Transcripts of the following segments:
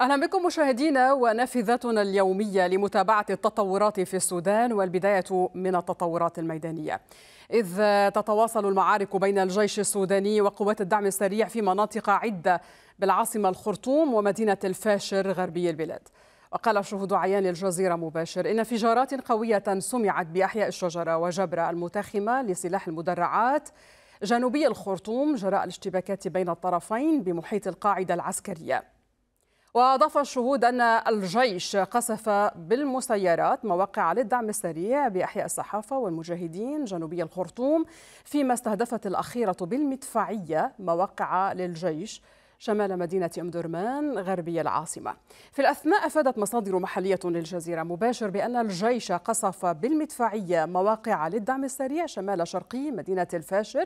اهلا بكم مشاهدينا ونافذتنا اليوميه لمتابعه التطورات في السودان والبدايه من التطورات الميدانيه. إذ تتواصل المعارك بين الجيش السوداني وقوات الدعم السريع في مناطق عدة بالعاصمة الخرطوم ومدينة الفاشر غربي البلاد وقال شهود عيان الجزيرة مباشر إن انفجارات قوية سمعت بأحياء الشجرة وجبرة المتاخمة لسلاح المدرعات جنوبي الخرطوم جراء الاشتباكات بين الطرفين بمحيط القاعدة العسكرية وأضاف الشهود أن الجيش قصف بالمسيرات مواقع للدعم السريع بأحياء الصحافة والمجاهدين جنوبي الخرطوم فيما استهدفت الأخيرة بالمدفعية مواقع للجيش شمال مدينة أم درمان غربي العاصمة في الأثناء أفادت مصادر محلية للجزيرة مباشر بأن الجيش قصف بالمدفعية مواقع للدعم السريع شمال شرقي مدينة الفاشر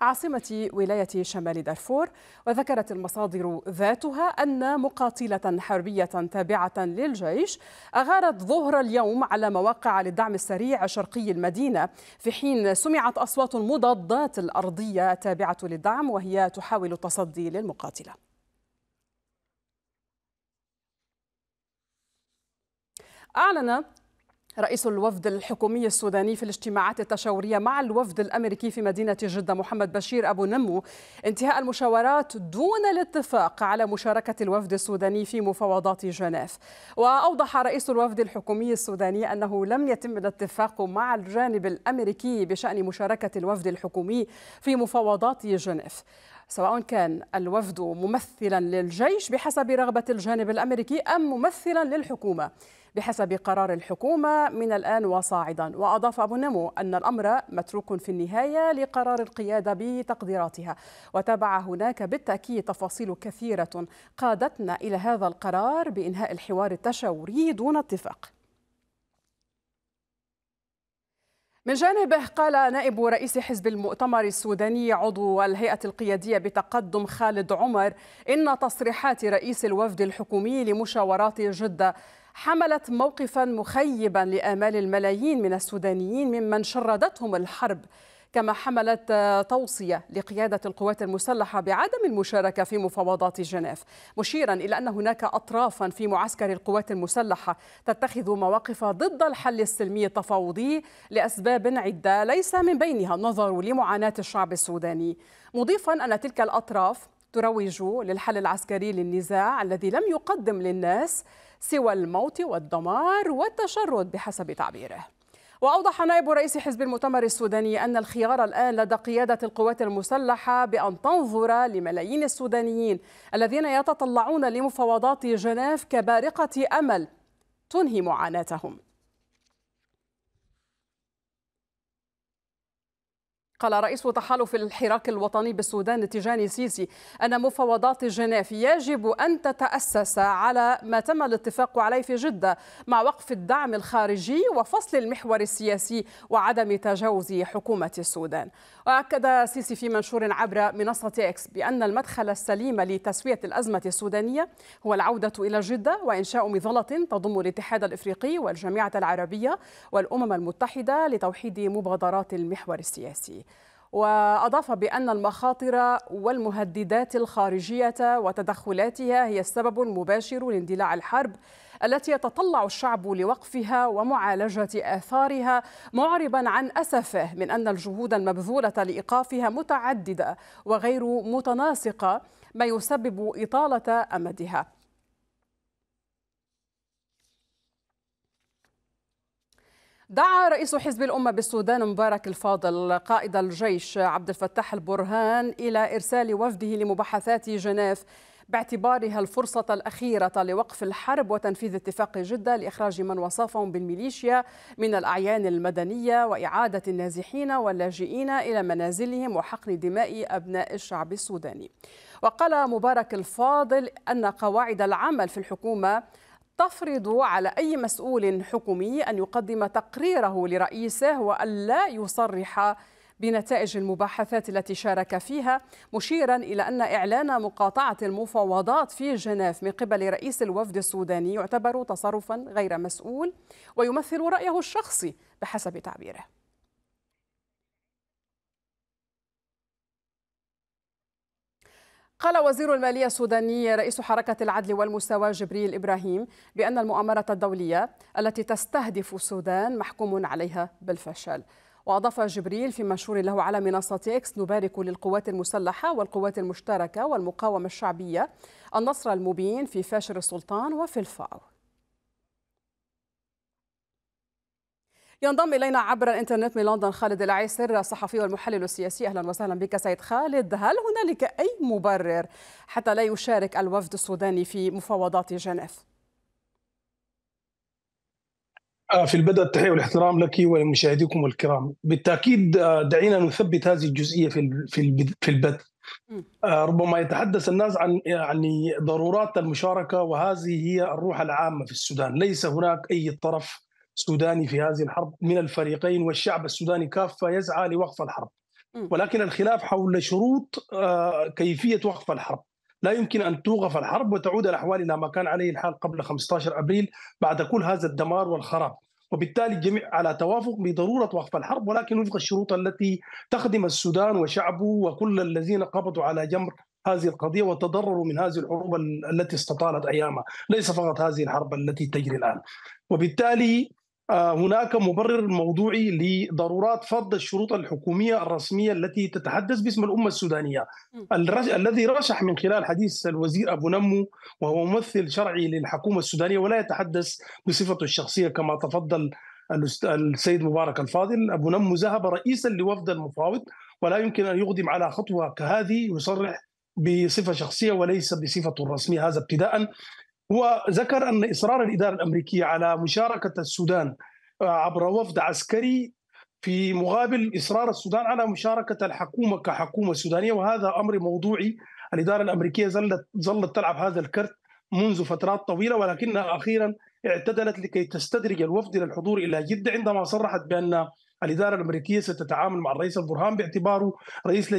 عاصمة ولاية شمال دارفور وذكرت المصادر ذاتها أن مقاتلة حربية تابعة للجيش أغارت ظهر اليوم على مواقع للدعم السريع شرقي المدينة في حين سمعت أصوات المضادات الأرضية التابعة للدعم وهي تحاول التصدي للمقاتلة أعلن رئيس الوفد الحكومي السوداني في الاجتماعات التشاورية مع الوفد الأمريكي في مدينة جدة محمد بشير أبو نمو انتهاء المشاورات دون الاتفاق على مشاركة الوفد السوداني في مفاوضات جنيف وأوضح رئيس الوفد الحكومي السوداني أنه لم يتم الاتفاق مع الجانب الأمريكي بشأن مشاركة الوفد الحكومي في مفاوضات جنيف سواء كان الوفد ممثلا للجيش بحسب رغبة الجانب الأمريكي أم ممثلا للحكومة بحسب قرار الحكومة من الآن وصاعدا وأضاف أبو النمو أن الأمر متروك في النهاية لقرار القيادة بتقديراتها وتابع هناك بالتأكيد تفاصيل كثيرة قادتنا إلى هذا القرار بإنهاء الحوار التشاوري دون اتفاق من جانبه قال نائب رئيس حزب المؤتمر السوداني عضو الهيئة القيادية بتقدم خالد عمر إن تصريحات رئيس الوفد الحكومي لمشاورات جدة حملت موقفا مخيبا لآمال الملايين من السودانيين ممن شردتهم الحرب كما حملت آه، توصية لقيادة القوات المسلحة بعدم المشاركة في مفاوضات جنيف مشيرا إلى أن هناك أطرافا في معسكر القوات المسلحة تتخذ مواقف ضد الحل السلمي التفاوضي لأسباب عدة ليس من بينها النظر لمعاناة الشعب السوداني مضيفا أن تلك الأطراف تروج للحل العسكري للنزاع الذي لم يقدم للناس سوى الموت والدمار والتشرد بحسب تعبيره وأوضح نائب رئيس حزب المؤتمر السوداني أن الخيار الآن لدى قيادة القوات المسلحة بأن تنظر لملايين السودانيين الذين يتطلعون لمفاوضات جنيف كبارقة أمل تنهي معاناتهم قال رئيس تحالف الحراك الوطني بالسودان تيجاني سيسي أن مفاوضات جنيف يجب أن تتأسس على ما تم الاتفاق عليه في جدة مع وقف الدعم الخارجي وفصل المحور السياسي وعدم تجاوز حكومة السودان وأكد سيسي في منشور عبر منصة إكس بأن المدخل السليم لتسوية الأزمة السودانية هو العودة إلى جدة وإنشاء مظلة تضم الاتحاد الإفريقي والجامعة العربية والأمم المتحدة لتوحيد مبادرات المحور السياسي وأضاف بأن المخاطر والمهددات الخارجية وتدخلاتها هي السبب المباشر لاندلاع الحرب التي يتطلع الشعب لوقفها ومعالجة آثارها معربا عن أسفه من أن الجهود المبذولة لإيقافها متعددة وغير متناسقة ما يسبب إطالة أمدها دعا رئيس حزب الأمة بالسودان مبارك الفاضل قائد الجيش عبد الفتاح البرهان إلى إرسال وفده لمباحثات جنيف باعتبارها الفرصة الأخيرة لوقف الحرب وتنفيذ اتفاق جدة لإخراج من وصفهم بالميليشيا من الأعيان المدنية وإعادة النازحين واللاجئين إلى منازلهم وحقن دماء أبناء الشعب السوداني وقال مبارك الفاضل أن قواعد العمل في الحكومة تفرض على أي مسؤول حكومي أن يقدم تقريره لرئيسه وألا يصرح بنتائج المباحثات التي شارك فيها مشيرا إلى أن إعلان مقاطعة المفاوضات في جنيف من قبل رئيس الوفد السوداني يعتبر تصرفا غير مسؤول ويمثل رأيه الشخصي بحسب تعبيره قال وزير المالية السوداني رئيس حركة العدل والمساواة جبريل إبراهيم بأن المؤامرة الدولية التي تستهدف السودان محكوم عليها بالفشل وأضاف جبريل في منشور له على منصة إكس نبارك للقوات المسلحة والقوات المشتركة والمقاومة الشعبية النصر المبين في فاشر السلطان وفي الفاو ينضم الينا عبر الانترنت من لندن خالد العيسر الصحفي والمحلل السياسي اهلا وسهلا بك سيد خالد هل هنالك اي مبرر حتى لا يشارك الوفد السوداني في مفاوضات جنيف آه، في البدء التحيه والاحترام لك ولمشاهديكم الكرام بالتاكيد آه، دعينا نثبت هذه الجزئيه في في البدء آه، ربما يتحدث الناس عن يعني ضرورات المشاركه وهذه هي الروح العامه في السودان ليس هناك اي طرف سوداني في هذه الحرب من الفريقين والشعب السوداني كافه يزعى لوقف الحرب ولكن الخلاف حول شروط آه، كيفيه وقف الحرب لا يمكن ان توقف الحرب وتعود الاحوال الى ما كان عليه الحال قبل 15 ابريل بعد كل هذا الدمار والخراب وبالتالي الجميع على توافق بضروره وقف الحرب ولكن وفق الشروط التي تخدم السودان وشعبه وكل الذين قبضوا على جمر هذه القضيه وتضرروا من هذه الحروب التي استطالت ايامها، ليس فقط هذه الحرب التي تجري الان. وبالتالي آه، هناك مبرر موضوعي لضرورات فرض الشروط الحكوميه الرسميه التي تتحدث باسم الامه السودانيه الرش... الذي رشح من خلال حديث الوزير ابو نمو وهو ممثل شرعي للحكومه السودانيه ولا يتحدث بصفته الشخصيه كما تفضل السيد مبارك الفاضل ابو نمو ذهب رئيسا لوفد المفاوض ولا يمكن ان يقدم على خطوه كهذه يصرح بصفه شخصيه وليس بصفته الرسميه هذا ابتداء وذكر أن إصرار الإدارة الأمريكية على مشاركة السودان آه، عبر وفد عسكري في مقابل إصرار السودان على مشاركة الحكومة كحكومة سودانية وهذا أمر موضوعي الإدارة الأمريكية ظلت ظلت تلعب هذا الكرت منذ فترات طويلة ولكنها أخيرا اعتدلت لكي تستدرج الوفد للحضور إلى جدة عندما صرحت بأن الإدارة الأمريكية ستتعامل مع الرئيس البرهان باعتباره رئيس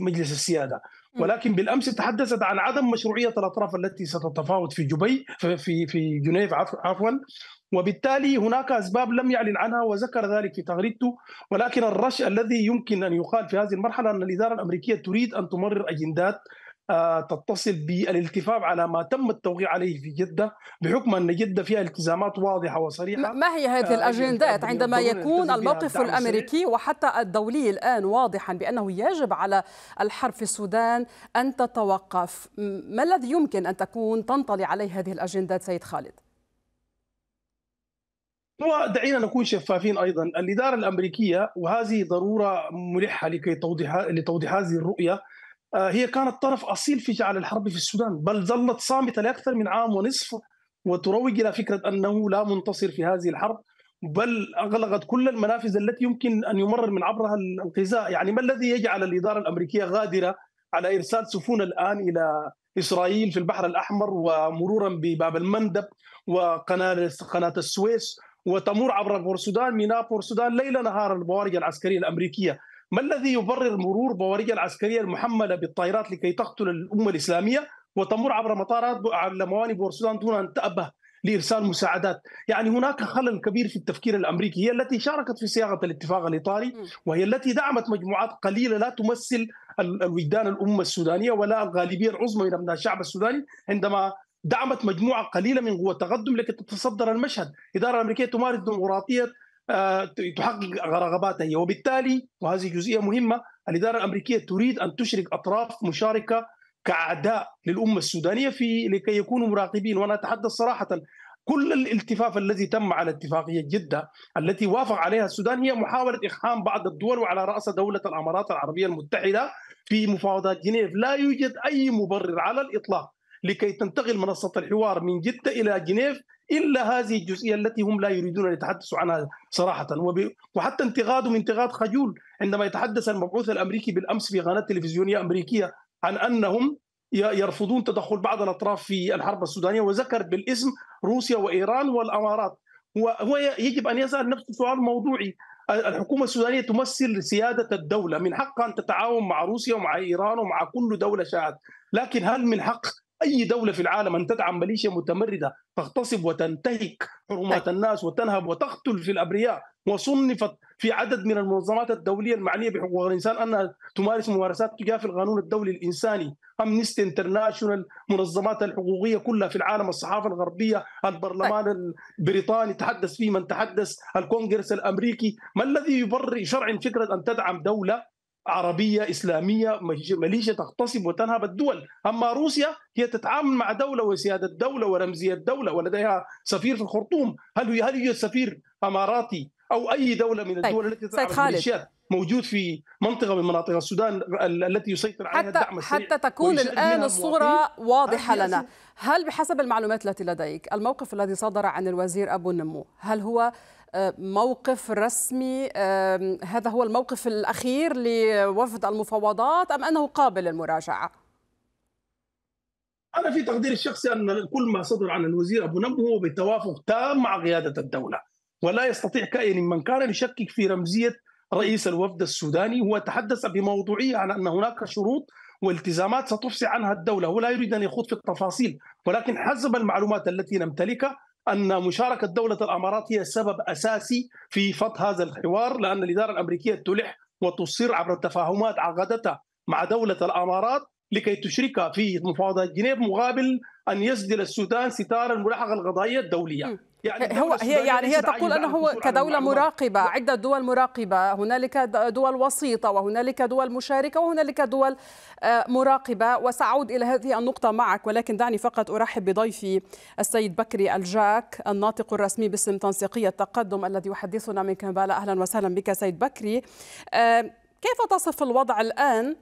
مجلس السيادة ولكن بالامس تحدثت عن عدم مشروعيه الاطراف التي ستتفاوض في جبي في في جنيف عفوا وبالتالي هناك اسباب لم يعلن عنها وذكر ذلك في تغريدته ولكن الرش الذي يمكن ان يقال في هذه المرحله ان الاداره الامريكيه تريد ان تمرر اجندات آه، تتصل بالالتفاف على ما تم التوقيع عليه في جدة بحكم أن جدة فيها التزامات واضحة وصريحة ما هي هذه آه، الأجندات عندما يكون الموقف الأمريكي وحتى الدولي الآن واضحا بأنه يجب على الحرب في السودان أن تتوقف ما الذي يمكن أن تكون تنطلي عليه هذه الأجندات سيد خالد؟ ودعينا نكون شفافين ايضا الاداره الامريكيه وهذه ضروره ملحه لكي توضيح لتوضيح هذه الرؤيه آه، هي كانت طرف أصيل في جعل الحرب في السودان بل ظلت صامتة لأكثر من عام ونصف وتروج إلى فكرة أنه لا منتصر في هذه الحرب بل أغلقت كل المنافذ التي يمكن أن يمرر من عبرها الغذاء يعني ما الذي يجعل الإدارة الأمريكية غادرة على إرسال سفن الآن إلى إسرائيل في البحر الأحمر ومرورا بباب المندب وقناة قناة السويس وتمر عبر بورسودان ميناء بورسودان ليل نهار البوارج العسكرية الأمريكية ما الذي يبرر مرور بوارج العسكرية المحملة بالطائرات لكي تقتل الأمة الإسلامية وتمر عبر مطارات على موانئ بورسودان دون أن تأبه لارسال مساعدات، يعني هناك خلل كبير في التفكير الامريكي، هي التي شاركت في صياغه الاتفاق الايطالي وهي التي دعمت مجموعات قليله لا تمثل الوجدان الامه السودانيه ولا الغالبيه العظمى من ابناء الشعب السوداني عندما دعمت مجموعه قليله من قوى التقدم لكي تتصدر المشهد، الاداره الامريكيه تمارس ديمقراطيه تحقق رغباتها هي وبالتالي وهذه جزئية مهمة الإدارة الأمريكية تريد أن تشرك أطراف مشاركة كأعداء للأمة السودانية في لكي يكونوا مراقبين وأنا أتحدث صراحة كل الالتفاف الذي تم على اتفاقية جدة التي وافق عليها السودان هي محاولة إقحام بعض الدول وعلى رأس دولة الأمارات العربية المتحدة في مفاوضات جنيف لا يوجد أي مبرر على الإطلاق لكي تنتقل منصة الحوار من جدة إلى جنيف إلا هذه الجزئية التي هم لا يريدون أن يتحدثوا عنها صراحة وحتى انتقادهم انتقاد خجول عندما يتحدث المبعوث الأمريكي بالأمس في قناة تلفزيونية أمريكية عن أنهم يرفضون تدخل بعض الأطراف في الحرب السودانية وذكر بالاسم روسيا وإيران والأمارات وهو يجب أن يسأل نفسه سؤال موضوعي الحكومة السودانية تمثل سيادة الدولة من حقها أن تتعاون مع روسيا ومع إيران ومع كل دولة شاءت لكن هل من حق اي دوله في العالم ان تدعم ميليشيا متمرده تغتصب وتنتهك حرمات طيب. الناس وتنهب وتقتل في الابرياء وصنفت في عدد من المنظمات الدوليه المعنيه بحقوق الانسان انها تمارس ممارسات تجافي القانون الدولي الانساني، امنست انترناشونال، منظمات الحقوقيه كلها في العالم، الصحافه الغربيه، البرلمان طيب. البريطاني تحدث فيه من تحدث، الكونغرس الامريكي، ما الذي يبرر شرع فكره ان تدعم دوله عربية إسلامية مليشيا تغتصب وتنهب الدول أما روسيا هي تتعامل مع دولة وسيادة دولة ورمزية دولة ولديها سفير في الخرطوم هل هي هل هي سفير أماراتي أو أي دولة من طيب، الدول التي تدعم الميليشيات موجود في منطقة من مناطق السودان التي يسيطر عليها حتى الدعم السريع حتى تكون الآن الصورة واضحة لنا هل بحسب المعلومات التي لديك الموقف الذي صدر عن الوزير أبو النمو هل هو موقف رسمي هذا هو الموقف الأخير لوفد المفاوضات أم أنه قابل للمراجعة؟ أنا في تقديري الشخصي أن كل ما صدر عن الوزير أبو نمو هو بتوافق تام مع قيادة الدولة ولا يستطيع كائن من كان يشكك في رمزية رئيس الوفد السوداني هو تحدث بموضوعية عن أن هناك شروط والتزامات ستفصي عنها الدولة ولا يريد أن يخوض في التفاصيل ولكن حسب المعلومات التي نمتلكها ان مشاركه دوله الامارات هي سبب اساسي في فض هذا الحوار لان الاداره الامريكيه تلح وتصر عبر التفاهمات عقدتها مع دوله الامارات لكي تشركها في مفاوضات جنيف مقابل ان يسدل السودان ستار الملاحقه القضائيه الدوليه. يعني هو هي يعني هي تقول انه هو كدوله مراقبه عده دول مراقبه هنالك دول وسيطه وهنالك دول مشاركه وهنالك دول آه، مراقبه وساعود الى هذه النقطه معك ولكن دعني فقط ارحب بضيفي السيد بكري الجاك الناطق الرسمي باسم تنسيقيه التقدم الذي يحدثنا من كمبالا اهلا وسهلا بك سيد بكري آه، كيف تصف الوضع الان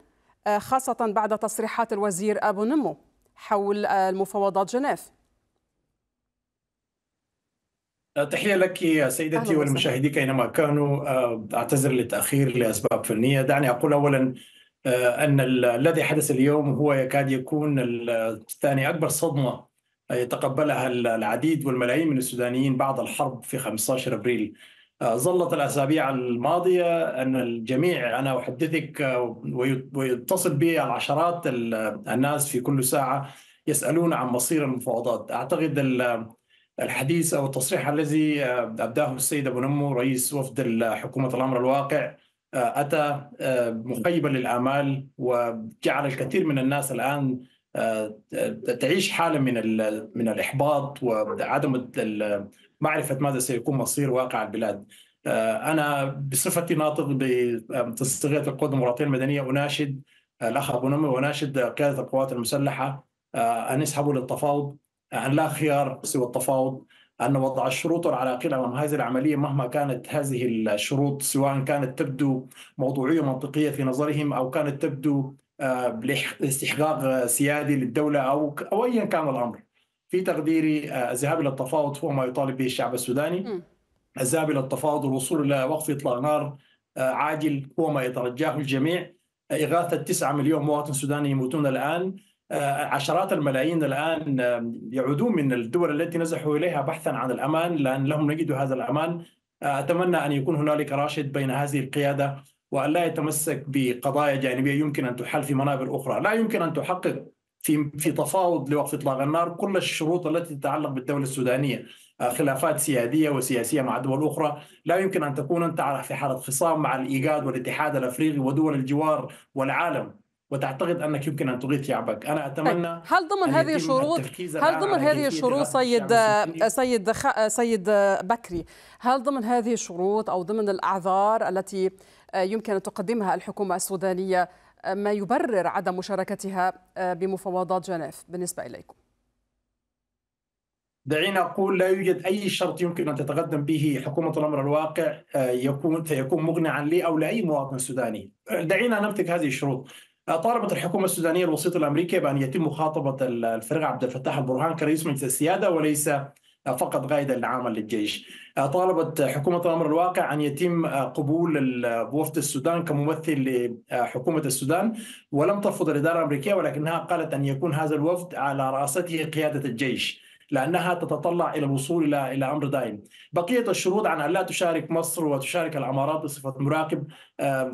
آه، خاصه بعد تصريحات الوزير ابو نمو حول المفاوضات جنيف آه، تحية لك سيدتي والمشاهدين أينما كانوا آه، أعتذر للتأخير لأسباب فنية دعني أقول أولا آه، أن الذي حدث اليوم هو يكاد يكون ثاني أكبر صدمة يتقبلها العديد والملايين من السودانيين بعد الحرب في 15 أبريل ظلت الأسابيع الماضية أن الجميع أنا أحدثك ويتصل بي العشرات الناس في كل ساعة يسألون عن مصير المفاوضات أعتقد الحديث أو التصريح الذي آه، أبداه السيد أبو نمو رئيس وفد حكومة الأمر الواقع آه، أتى آه، مخيبا للآمال وجعل الكثير من الناس الآن تعيش حالة من من الإحباط وعدم معرفة ماذا سيكون مصير واقع البلاد أنا بصفتي ناطق بتصغية القوى الديمقراطية المدنية أناشد الأخ أبو نمو وأناشد قيادة القوات المسلحة أن يسحبوا للتفاوض أن لا خيار سوى التفاوض أن وضع الشروط والعراقيل أمام هذه العملية مهما كانت هذه الشروط سواء كانت تبدو موضوعية منطقية في نظرهم أو كانت تبدو آه، لاستحقاق سيادي للدولة أو أو أيا كان الأمر في تقديري آه، الذهاب إلى التفاوض هو ما يطالب به الشعب السوداني الذهاب إلى التفاوض والوصول إلى وقف إطلاق نار آه، عاجل هو ما يترجاه الجميع إغاثة 9 مليون مواطن سوداني يموتون الآن آه، عشرات الملايين الآن يعودون من الدول التي نزحوا إليها بحثا عن الأمان لأن لهم نجدوا هذا الأمان آه، أتمنى أن يكون هنالك راشد بين هذه القيادة وأن لا يتمسك بقضايا جانبية يمكن أن تحل في منابر أخرى لا يمكن أن تحقق في في تفاوض لوقف اطلاق النار كل الشروط التي تتعلق بالدوله السودانيه آه، خلافات سياديه وسياسيه مع دول اخرى لا يمكن ان تكون انت في حاله خصام مع الايجاد والاتحاد الافريقي ودول الجوار والعالم وتعتقد انك يمكن ان تغيث شعبك، انا طيب، اتمنى هل ضمن هذه الشروط هل ضمن هذه الشروط سيد سيد خ... سيد بكري، هل ضمن هذه الشروط او ضمن الاعذار التي يمكن ان تقدمها الحكومه السودانيه ما يبرر عدم مشاركتها بمفاوضات جنيف بالنسبه اليكم؟ دعينا اقول لا يوجد اي شرط يمكن ان تتقدم به حكومه الامر الواقع آه، يكون سيكون مقنعا لي او لاي مواطن سوداني. آه، دعينا نمتلك هذه الشروط، طالبت الحكومة السودانية الوسيط الأمريكي بأن يتم مخاطبة الفريق عبد الفتاح البرهان كرئيس مجلس السيادة وليس فقط قائدا العام للجيش آه، طالبت حكومة الأمر الواقع أن يتم آه، قبول وفد السودان كممثل لحكومة السودان ولم ترفض الإدارة الأمريكية ولكنها قالت أن يكون هذا الوفد على رأسته قيادة الجيش لأنها تتطلع إلى الوصول إلى إلى أمر دائم بقية الشروط عن أن لا تشارك مصر وتشارك الأمارات بصفة مراقب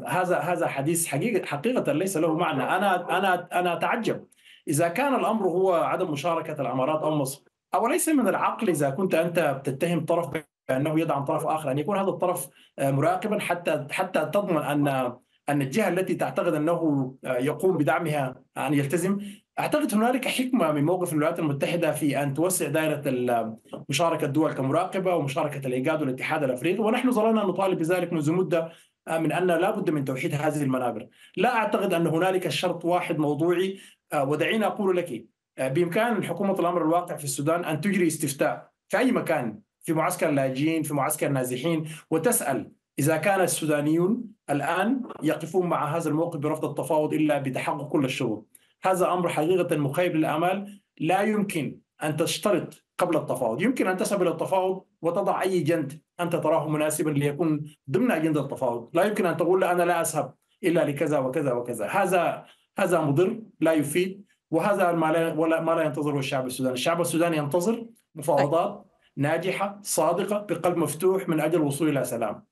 هذا هذا حديث حقيقة حقيقة ليس له معنى نعم. أنا أنا أنا أتعجب إذا كان الأمر هو عدم مشاركة الأمارات أو مصر أوليس من العقل إذا كنت أنت تتهم طرف بأنه يدعم طرف آخر أن يكون هذا الطرف آه، مراقبا حتى حتى تضمن أن أن الجهة التي تعتقد أنه آه، يقوم بدعمها أن يلتزم اعتقد هنالك حكمه من موقف الولايات المتحده في ان توسع دائره مشاركه الدول كمراقبه ومشاركه الايجاد والاتحاد الافريقي ونحن ظلنا نطالب بذلك منذ مده آه، من ان لا بد من توحيد هذه المنابر لا اعتقد ان هنالك شرط واحد موضوعي آه، ودعيني اقول لك آه، بامكان حكومه الامر الواقع في السودان ان تجري استفتاء في اي مكان في معسكر اللاجئين في معسكر النازحين وتسال اذا كان السودانيون الان يقفون مع هذا الموقف برفض التفاوض الا بتحقق كل الشروط هذا أمر حقيقة مخيب للأمال لا يمكن أن تشترط قبل التفاوض يمكن أن تذهب إلى التفاوض وتضع أي جند أنت تراه مناسبا ليكون ضمن أجندة التفاوض لا يمكن أن تقول أنا لا اسحب إلا لكذا وكذا وكذا هذا هذا مضر لا يفيد وهذا ما لا ولا ما لا ينتظره الشعب السوداني، الشعب السوداني ينتظر مفاوضات ناجحه صادقه بقلب مفتوح من اجل الوصول الى سلام.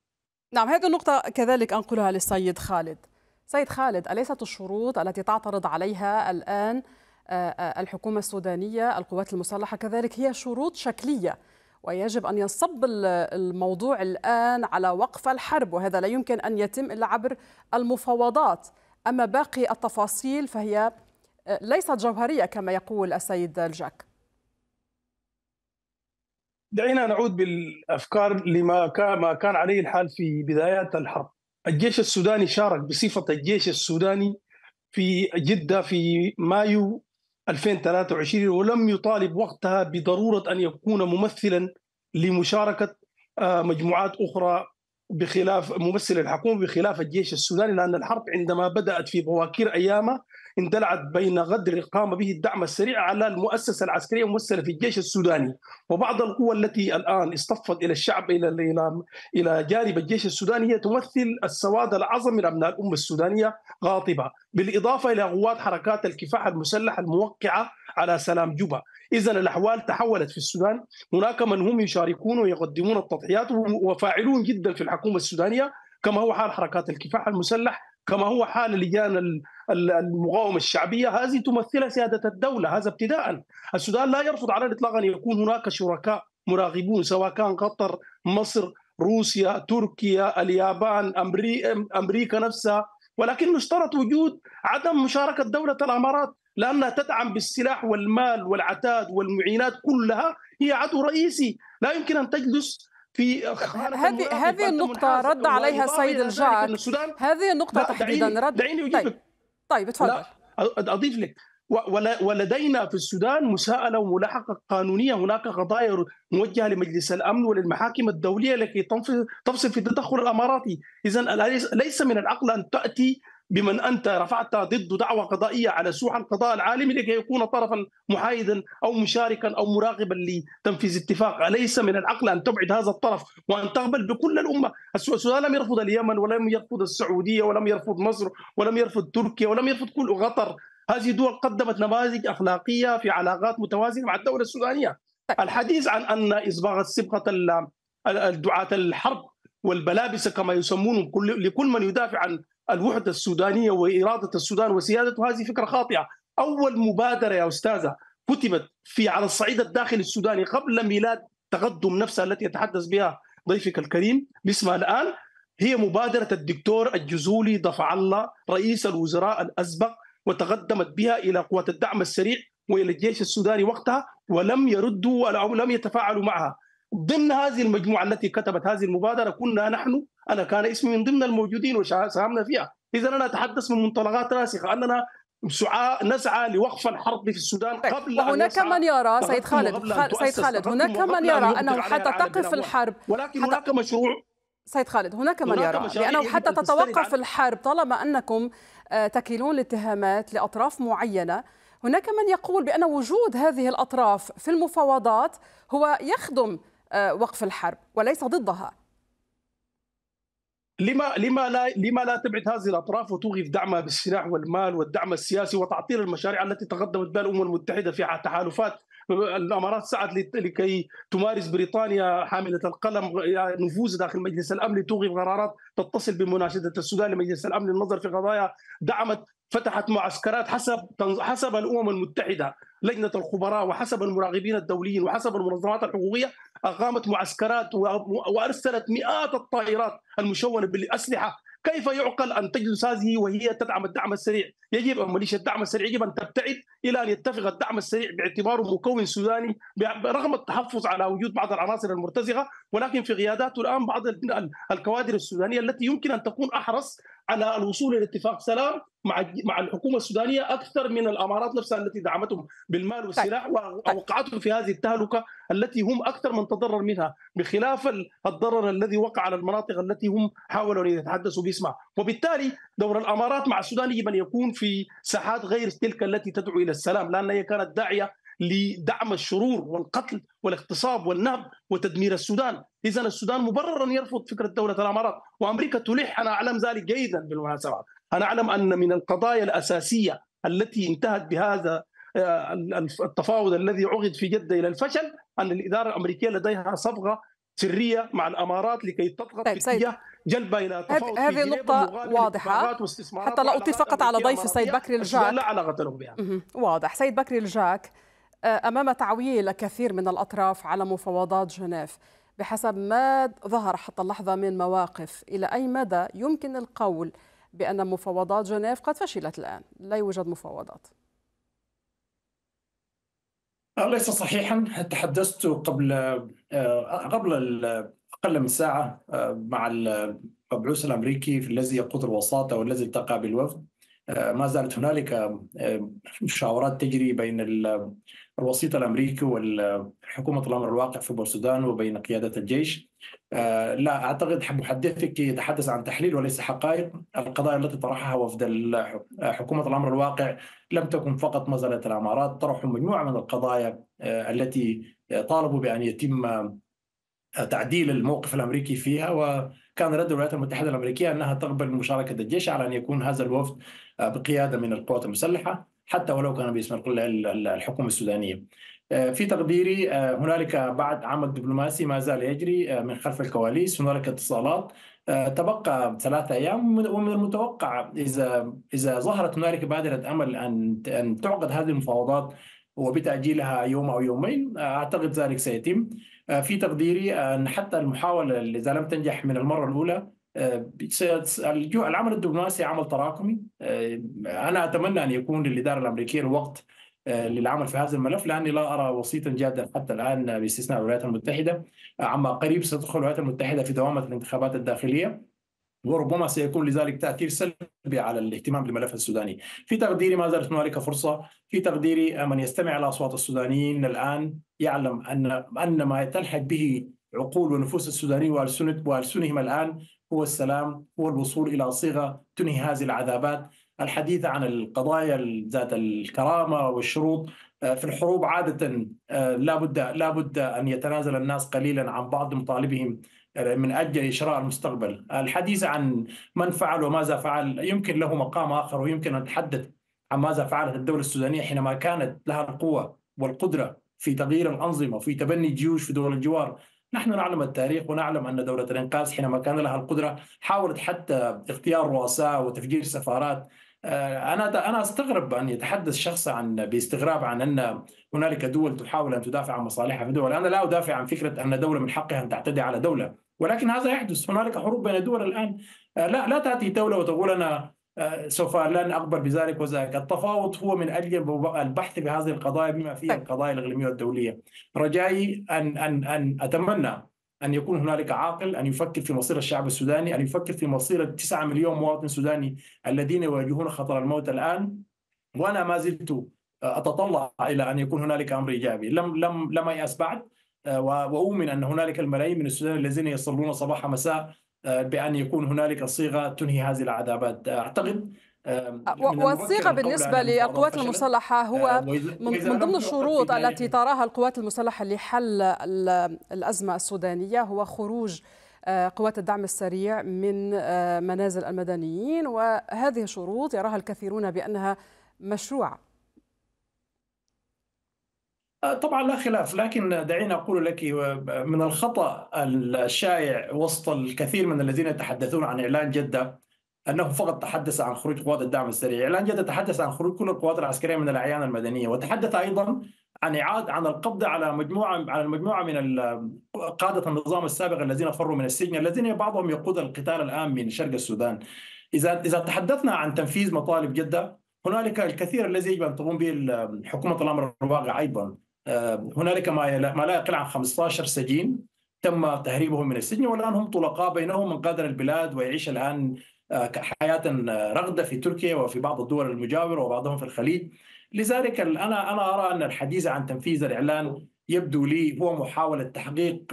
نعم هذه النقطة كذلك أنقلها للسيد خالد سيد خالد أليست الشروط التي تعترض عليها الآن آه، آه، الحكومة السودانية القوات المسلحة كذلك هي شروط شكلية ويجب أن يصب الموضوع الآن على وقف الحرب وهذا لا يمكن أن يتم إلا عبر المفاوضات أما باقي التفاصيل فهي آه، ليست جوهرية كما يقول السيد الجاك دعينا نعود بالأفكار لما كان ما كان عليه الحال في بدايات الحرب الجيش السوداني شارك بصفة الجيش السوداني في جدة في مايو 2023 ولم يطالب وقتها بضرورة أن يكون ممثلا لمشاركة آه، مجموعات أخرى بخلاف ممثل الحكومه بخلاف الجيش السوداني لان الحرب عندما بدات في بواكير ايامه اندلعت بين غدر قام به الدعم السريع على المؤسسه العسكريه الممثله في الجيش السوداني وبعض القوى التي الان اصطفت الى الشعب الى الى الى جانب الجيش السوداني هي تمثل السواد العظمي من ابناء الامه السودانيه غاضبه بالاضافه الى قوات حركات الكفاح المسلح الموقعه على سلام جوبا إذا الأحوال تحولت في السودان هناك من هم يشاركون ويقدمون التضحيات وفاعلون جدا في الحكومة السودانية كما هو حال حركات الكفاح المسلح كما هو حال لجان المقاومة الشعبية هذه تمثل سيادة الدولة هذا ابتداء السودان لا يرفض على الإطلاق أن يكون هناك شركاء مراقبون سواء كان قطر مصر روسيا تركيا اليابان أمريكا نفسها ولكنه اشترط وجود عدم مشاركة دولة الأمارات لانها تدعم بالسلاح والمال والعتاد والمعينات كلها هي عدو رئيسي لا يمكن ان تجلس في هذه هذه النقطة رد عليها السيد الجعد هذه النقطة تحديدا رد دعيني أجيبك طيب, طيب اتفضل أضيف لك ولدينا في السودان مساءلة وملاحقة قانونية هناك قضايا موجهة لمجلس الأمن وللمحاكم الدولية لكي تفصل في التدخل الأماراتي إذا ليس من العقل أن تأتي بمن انت رفعت ضده دعوه قضائيه على سوح القضاء العالمي لكي يكون طرفا محايدا او مشاركا او مراقبا لتنفيذ اتفاق، اليس من العقل ان تبعد هذا الطرف وان تقبل بكل الامه، السودان لم يرفض اليمن ولم يرفض السعوديه ولم يرفض مصر ولم يرفض تركيا ولم يرفض كل قطر، هذه دول قدمت نماذج اخلاقيه في علاقات متوازنه مع الدوله السودانيه. طيب. الحديث عن ان اصباغ صبغه الدعاه الحرب والبلابسه كما يسمونهم كل لكل من يدافع عن الوحده السودانيه واراده السودان وسيادته هذه فكره خاطئه، اول مبادره يا استاذه كتبت في على الصعيد الداخلي السوداني قبل ميلاد تقدم نفسها التي يتحدث بها ضيفك الكريم باسمها الان هي مبادره الدكتور الجزولي دفع الله رئيس الوزراء الاسبق وتقدمت بها الى قوات الدعم السريع والى الجيش السوداني وقتها ولم يردوا او لم يتفاعلوا معها. ضمن هذه المجموعه التي كتبت هذه المبادره كنا نحن انا كان اسمي من ضمن الموجودين وساهمنا فيها اذا انا اتحدث من منطلقات راسخه اننا سعى نسعى لوقف الحرب في السودان طيب، طيب، قبل هناك من يرى سيد خالد سيد خالد هناك من يرى انه حتى تقف الحرب ولكن هناك مشروع سيد خالد هناك من يرى لأنه حتى تتوقف الحرب طالما أنكم آه، تكيلون الاتهامات لأطراف معينة هناك من يقول بأن وجود هذه الأطراف في المفاوضات هو يخدم آه، وقف الحرب وليس ضدها لما لما لا لما لا تبعد هذه الاطراف وتوقف دعمها بالسلاح والمال والدعم السياسي وتعطيل المشاريع التي تقدمت بها الامم المتحده في تحالفات الامارات سعت لكي تمارس بريطانيا حامله القلم نفوذ داخل مجلس الامن لتوقف قرارات تتصل بمناشده السودان لمجلس الامن للنظر في قضايا دعمت فتحت معسكرات حسب حسب الامم المتحده لجنه الخبراء وحسب المراقبين الدوليين وحسب المنظمات الحقوقيه أقامت معسكرات وأرسلت مئات الطائرات المشونة بالأسلحة كيف يعقل أن تجلس هذه وهي تدعم الدعم السريع يجب أن ميليشيا الدعم السريع يجب أن تبتعد إلى أن يتفق الدعم السريع باعتباره مكون سوداني رغم التحفظ على وجود بعض العناصر المرتزقة ولكن في قياداته الآن بعض الكوادر السودانية التي يمكن أن تكون أحرص على الوصول الى اتفاق سلام مع مع الحكومه السودانيه اكثر من الامارات نفسها التي دعمتهم بالمال طيب. والسلاح واوقعتهم طيب. في هذه التهلكه التي هم اكثر من تضرر منها بخلاف الضرر الذي وقع على المناطق التي هم حاولوا ان يتحدثوا باسمها، وبالتالي دور الامارات مع السودان يجب ان يكون في ساحات غير تلك التي تدعو الى السلام لان هي كانت داعيه لدعم الشرور والقتل والاغتصاب والنهب وتدمير السودان إذا السودان مبررا يرفض فكرة دولة الأمارات وأمريكا تلح أنا أعلم ذلك جيدا بالمناسبة أنا أعلم أن من القضايا الأساسية التي انتهت بهذا آه، التفاوض الذي عقد في جدة إلى الفشل أن الإدارة الأمريكية لديها صبغة سرية مع الامارات لكي تضغط طيب باتجاه جلب الى تفاوض هذه النقطة واضحة حتى لا اطيل فقط على ضيف سيد بكري الجاك لا علاقة له بها واضح سيد بكري الجاك آه، أمام تعويل كثير من الأطراف على مفاوضات جنيف بحسب ما ظهر حتى اللحظة من مواقف إلى أي مدى يمكن القول بأن مفاوضات جنيف قد فشلت الآن لا يوجد مفاوضات آه، ليس صحيحا تحدثت قبل آه، قبل اقل من ساعه مع المبعوث الامريكي الذي يقود الوساطه والذي التقى بالوفد ما زالت هنالك مشاورات تجري بين الوسيط الامريكي والحكومه الامر الواقع في بورسودان وبين قياده الجيش. آه، لا اعتقد محدثك يتحدث عن تحليل وليس حقائق، القضايا التي طرحها وفد حكومه الامر الواقع لم تكن فقط مساله الامارات، طرحوا مجموعه من القضايا آه، التي طالبوا بان يتم آه، تعديل الموقف الامريكي فيها وكان رد الولايات المتحده الامريكيه انها تقبل مشاركه الجيش على ان يكون هذا الوفد بقياده من القوات المسلحه حتى ولو كان باسم الحكومه السودانيه. آه، في تقديري آه، هنالك بعد عمل دبلوماسي ما زال يجري آه، من خلف الكواليس، هنالك اتصالات تبقى ثلاثة أيام ومن المتوقع إذا إذا ظهرت هنالك بادرة أمل أن أن تعقد هذه المفاوضات وبتأجيلها يوم أو يومين أعتقد ذلك سيتم في تقديري أن حتى المحاولة إذا لم تنجح من المرة الأولى العمل الدبلوماسي عمل تراكمي آه، انا اتمنى ان يكون للاداره الامريكيه الوقت آه، للعمل في هذا الملف لاني لا ارى وسيطا جادا حتى الان باستثناء الولايات المتحده عما قريب ستدخل الولايات المتحده في دوامه الانتخابات الداخليه وربما سيكون لذلك تاثير سلبي على الاهتمام بالملف السوداني. في تقديري ما زالت هنالك فرصه، في تقديري من يستمع الى اصوات السودانيين الان يعلم ان ان ما تلحق به عقول ونفوس السودانيين والسنهم الان هو السلام هو الوصول إلى صيغة تنهي هذه العذابات الحديث عن القضايا ذات الكرامة والشروط آه، في الحروب عادة آه، لابد لابد أن يتنازل الناس قليلا عن بعض مطالبهم آه، من أجل شراء المستقبل الحديث عن من فعل وماذا فعل يمكن له مقام آخر ويمكن أن نتحدث عن ماذا فعلت الدولة السودانية حينما كانت لها القوة والقدرة في تغيير الأنظمة في تبني الجيوش في دول الجوار نحن نعلم التاريخ ونعلم أن دولة الإنقاذ حينما كان لها القدرة حاولت حتى اختيار رؤساء وتفجير سفارات آه، أنا أنا أستغرب أن يتحدث شخص عن باستغراب عن أن هنالك دول تحاول أن تدافع عن مصالحها في دول أنا لا أدافع عن فكرة أن دولة من حقها أن تعتدي على دولة ولكن هذا يحدث هنالك حروب بين الدول الآن آه، لا لا تأتي دولة وتقول أنا سوف لن اقبل بذلك وذاك، التفاوض هو من اجل البحث في هذه القضايا بما فيها طيب. القضايا الاقليميه والدوليه. رجائي ان ان ان اتمنى ان يكون هنالك عاقل ان يفكر في مصير الشعب السوداني، ان يفكر في مصير التسعة مليون مواطن سوداني الذين يواجهون خطر الموت الان وانا ما زلت اتطلع الى ان يكون هنالك امر ايجابي، لم لم لم اياس بعد واؤمن ان هنالك الملايين من السودان الذين يصلون صباح مساء آه، بأن يكون هنالك صيغة تنهي هذه العذابات آه، أعتقد والصيغه بالنسبه للقوات المسلحه هو آه، من ضمن الشروط التي تراها القوات المسلحه لحل الازمه السودانيه هو خروج قوات الدعم السريع من منازل المدنيين وهذه الشروط يراها الكثيرون بانها مشروع آه، طبعا لا خلاف لكن دعيني اقول لك آه، من الخطا الشائع وسط الكثير من الذين يتحدثون عن اعلان جده انه فقط تحدث عن خروج قوات الدعم السريع، اعلان جده تحدث عن خروج كل القوات العسكريه من الاعيان المدنيه وتحدث ايضا عن اعاده عن القبض على مجموعه على المجموعه من آه، قاده النظام السابق الذين فروا من السجن الذين بعضهم يقود القتال الان من شرق السودان. اذا اذا تحدثنا عن تنفيذ مطالب جده هنالك الكثير الذي يجب ان تقوم به حكومه الامر الواقع ايضا هنالك ما لا يقل عن 15 سجين تم تهريبهم من السجن والان هم طلقاء بينهم من قادر البلاد ويعيش الان آه، حياه آه، رغده في تركيا وفي بعض الدول المجاوره وبعضهم في الخليج لذلك انا انا ارى ان الحديث عن تنفيذ الاعلان يبدو لي هو محاولة تحقيق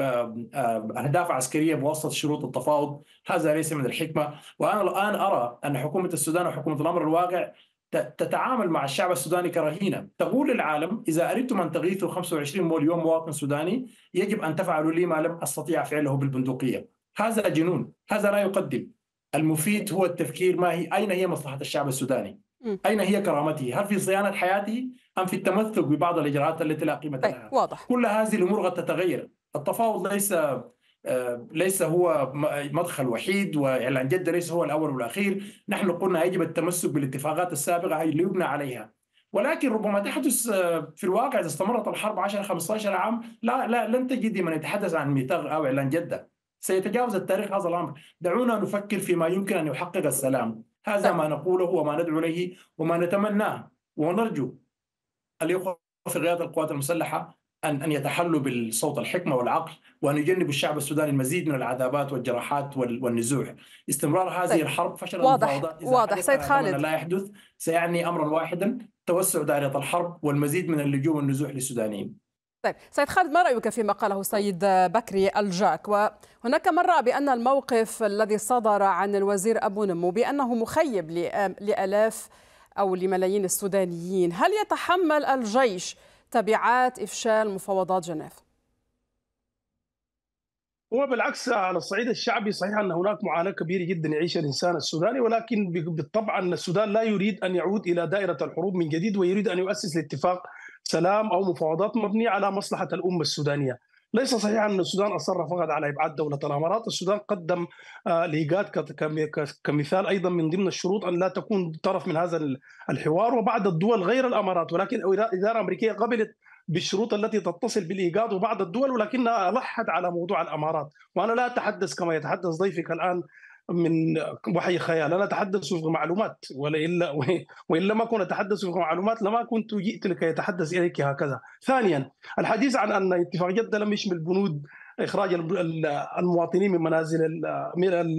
أهداف عسكرية بواسطة شروط التفاوض هذا ليس من الحكمة وأنا الآن أرى أن حكومة السودان وحكومة الأمر الواقع تتعامل مع الشعب السوداني كرهينه، تقول للعالم اذا اردتم ان تغيثوا 25 مليون مواطن سوداني يجب ان تفعلوا لي ما لم استطيع فعله بالبندقيه، هذا جنون، هذا لا يقدم. المفيد هو التفكير ما هي اين هي مصلحه الشعب السوداني؟ اين هي كرامته؟ هل في صيانه حياته ام في التمسك ببعض الاجراءات التي لا قيمه طيب، لها؟ واضح كل هذه الامور قد تتغير، التفاوض ليس آه، ليس هو مدخل وحيد وإعلان جدة ليس هو الأول والأخير نحن قلنا يجب التمسك بالاتفاقات السابقة اللي يبنى عليها ولكن ربما تحدث آه، في الواقع إذا استمرت الحرب 10 15 عام لا, لا لن تجدي من يتحدث عن ميثاق أو إعلان جدة سيتجاوز التاريخ هذا الأمر دعونا نفكر فيما يمكن أن يحقق السلام هذا نعم. ما نقوله وما ندعو إليه وما نتمناه ونرجو الإخوة في رياض القوات المسلحة أن أن يتحلوا بالصوت الحكمة والعقل وأن يجنبوا الشعب السوداني المزيد من العذابات والجراحات والنزوع استمرار هذه طيب. الحرب فشل واضح واضح سيد خالد لا يحدث سيعني أمرا واحدا توسع دائرة الحرب والمزيد من اللجوء والنزوح للسودانيين طيب سيد خالد ما رأيك فيما قاله سيد بكري الجاك وهناك من رأى بأن الموقف الذي صدر عن الوزير أبو نمو بأنه مخيب لآلاف أو لملايين السودانيين هل يتحمل الجيش تبعات إفشال مفاوضات جنيف؟ هو بالعكس على الصعيد الشعبي صحيح ان هناك معاناه كبيره جدا يعيشها الانسان السوداني ولكن بالطبع ان السودان لا يريد ان يعود الى دائره الحروب من جديد ويريد ان يؤسس لاتفاق سلام او مفاوضات مبنيه على مصلحه الامه السودانيه. ليس صحيحا ان السودان اصر فقط على ابعاد دوله الامارات، السودان قدم آه، ليجات كمثال ايضا من ضمن الشروط ان لا تكون طرف من هذا الحوار وبعض الدول غير الامارات ولكن الاداره الامريكيه قبلت بالشروط التي تتصل بالايجاد وبعض الدول ولكنها لحت على موضوع الامارات وانا لا اتحدث كما يتحدث ضيفك الان من وحي خيال انا اتحدث في معلومات والا وان لم اكن اتحدث في معلومات لما كنت جئت لكي اتحدث اليك هكذا. ثانيا الحديث عن ان اتفاق جده لم يشمل بنود اخراج المواطنين من منازل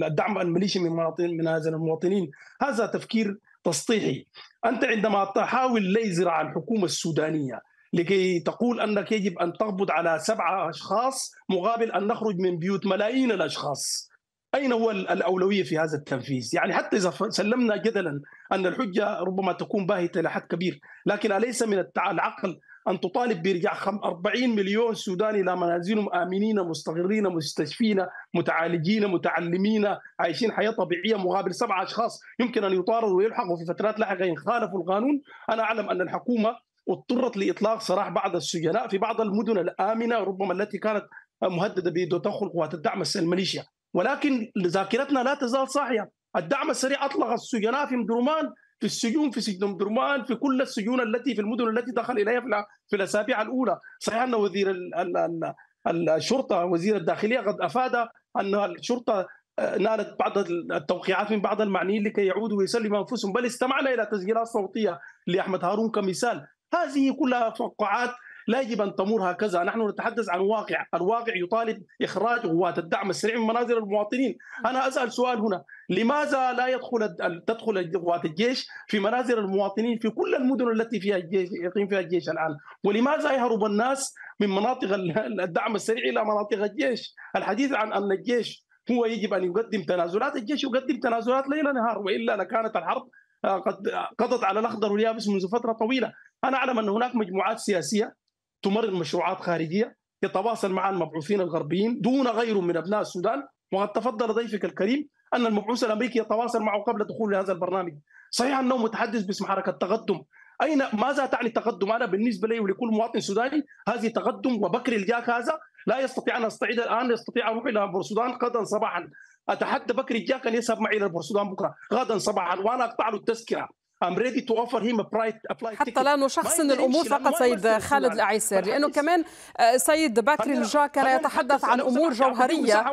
الدعم الميليشي من منازل المواطنين هذا تفكير تسطيحي انت عندما تحاول ليزر عن الحكومه السودانيه لكي تقول انك يجب ان تقبض على سبعه اشخاص مقابل ان نخرج من بيوت ملايين الاشخاص اين هو الاولويه في هذا التنفيذ؟ يعني حتى اذا سلمنا جدلا ان الحجه ربما تكون باهته الى حد كبير، لكن اليس من العقل ان تطالب بارجاع 40 مليون سوداني الى منازلهم امنين مستقرين مستشفين متعالجين متعلمين عايشين حياه طبيعيه مقابل سبعه اشخاص يمكن ان يطاردوا ويلحقوا في فترات لاحقه ان خالفوا القانون، انا اعلم ان الحكومه اضطرت لاطلاق سراح بعض السجناء في بعض المدن الامنه ربما التي كانت مهدده بدخول قوات الدعم الميليشيا ولكن ذاكرتنا لا تزال صاحيه الدعم السريع اطلق السجناء في مدرمان في السجون في سجن مدرمان في كل السجون التي في المدن التي دخل اليها في الاسابيع الاولى صحيح ان وزير الشرطه وزير الداخليه قد افاد ان الشرطه آه، نالت بعض التوقيعات من بعض المعنيين لكي يعودوا ويسلموا انفسهم بل استمعنا الى تسجيلات صوتيه لاحمد هارون كمثال هذه كلها توقعات لا يجب ان تمر هكذا نحن نتحدث عن واقع الواقع يطالب اخراج قوات الدعم السريع من منازل المواطنين انا اسال سؤال هنا لماذا لا يدخل تدخل قوات الجيش في منازل المواطنين في كل المدن التي فيها الجيش يقيم فيها الجيش الان ولماذا يهرب الناس من مناطق الدعم السريع الى مناطق الجيش الحديث عن ان الجيش هو يجب ان يقدم تنازلات الجيش يقدم تنازلات ليل نهار والا لكانت الحرب آه، قد آه، قضت على الاخضر واليابس منذ فتره طويله انا اعلم ان هناك مجموعات سياسيه تمرر مشروعات خارجيه يتواصل مع المبعوثين الغربيين دون غيره من ابناء السودان وقد تفضل ضيفك الكريم ان المبعوث الامريكي يتواصل معه قبل دخول هذا البرنامج صحيح انه متحدث باسم حركه تقدم اين ماذا تعني تقدم انا بالنسبه لي ولكل مواطن سوداني هذه تقدم وبكر الجاك هذا لا يستطيع ان استعيد الان يستطيع ان اروح الى البرسودان غدا صباحا اتحدى بكر الجاك ان يذهب معي الى البرسودان بكره غدا صباحا وانا اقطع له التذكره حتى لا نشخص الامور فقط سيد خالد الاعيسر لانه كمان آه، سيد بكري نجا كان يتحدث عن امور جوهريه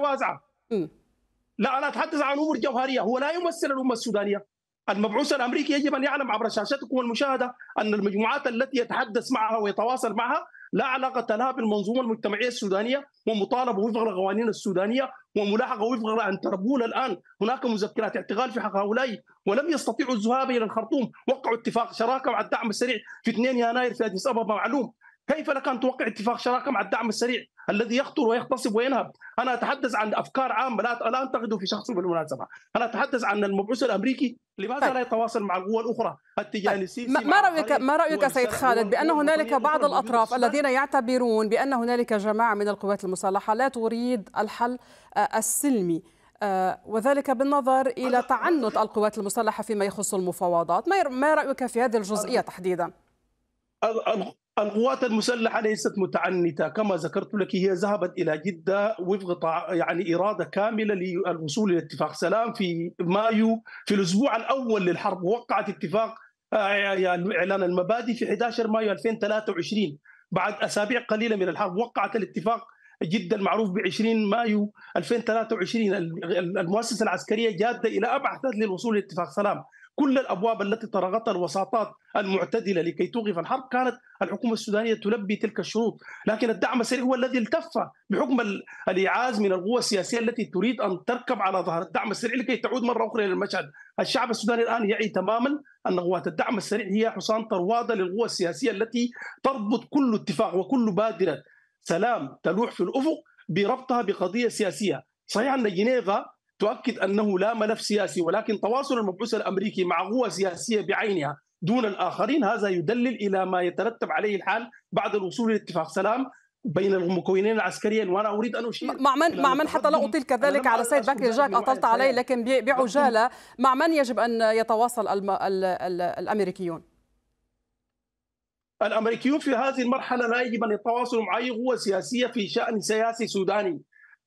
لا انا اتحدث عن امور جوهريه هو لا يمثل الامه السودانيه المبعوث الامريكي يجب ان يعلم عبر شاشتكم المشاهده ان المجموعات التي يتحدث معها ويتواصل معها لا علاقة لها بالمنظومة المجتمعية السودانية ومطالبة وفق القوانين السودانية وملاحقة وفق أن تربون الآن هناك مذكرات اعتقال في حق هؤلاء ولم يستطيعوا الذهاب إلى الخرطوم وقعوا اتفاق شراكة مع الدعم السريع في 2 يناير في أديس أبابا معلوم كيف لك ان توقع اتفاق شراكه مع الدعم السريع الذي يخطر ويغتصب وينهب؟ انا اتحدث عن افكار عامه لا لا انتقده في شخص بالمناسبه، انا اتحدث عن المبعوث الامريكي لماذا طيب. لا يتواصل مع القوى الاخرى التجاري طيب. السيسي ما رايك ما رايك سيد خالد بان هنالك بعض الاطراف الذين يعتبرون بان هنالك جماعه من القوات المسلحه لا تريد الحل آه، السلمي آه، وذلك بالنظر الى تعنت القوات المسلحه فيما يخص المفاوضات، ما رايك في هذه الجزئيه تحديدا؟ القوات المسلحة ليست متعنتة كما ذكرت لك هي ذهبت إلى جدة وفق يعني إرادة كاملة للوصول إلى اتفاق سلام في مايو في الأسبوع الأول للحرب وقعت اتفاق آه، يعني إعلان المبادئ في 11 مايو 2023 بعد أسابيع قليلة من الحرب وقعت الاتفاق جدا المعروف ب 20 مايو 2023 المؤسسة العسكرية جادة إلى أبعد للوصول إلى اتفاق سلام كل الابواب التي طرقتها الوساطات المعتدله لكي توقف الحرب كانت الحكومه السودانيه تلبي تلك الشروط، لكن الدعم السريع هو الذي التف بحكم الايعاز من القوى السياسيه التي تريد ان تركب على ظهر الدعم السريع لكي تعود مره اخرى الى المشهد، الشعب السوداني الان يعي تماما ان قوات الدعم السريع هي حصان طرواده للقوى السياسيه التي تربط كل اتفاق وكل بادره سلام تلوح في الافق بربطها بقضيه سياسيه، صحيح ان جنيفا تؤكد انه لا ملف سياسي ولكن تواصل المبعوث الامريكي مع قوى سياسيه بعينها دون الاخرين هذا يدلل الى ما يترتب عليه الحال بعد الوصول لاتفاق سلام بين المكونين العسكريين وانا اريد ان اشير مع من مع من حتى لا اطيل كذلك على سيد بكر جاك اطلت عليه لكن بعجاله مع من يجب ان يتواصل الـ الـ الـ الامريكيون؟ الامريكيون في هذه المرحله لا يجب ان يتواصلوا مع اي قوه سياسيه في شان سياسي سوداني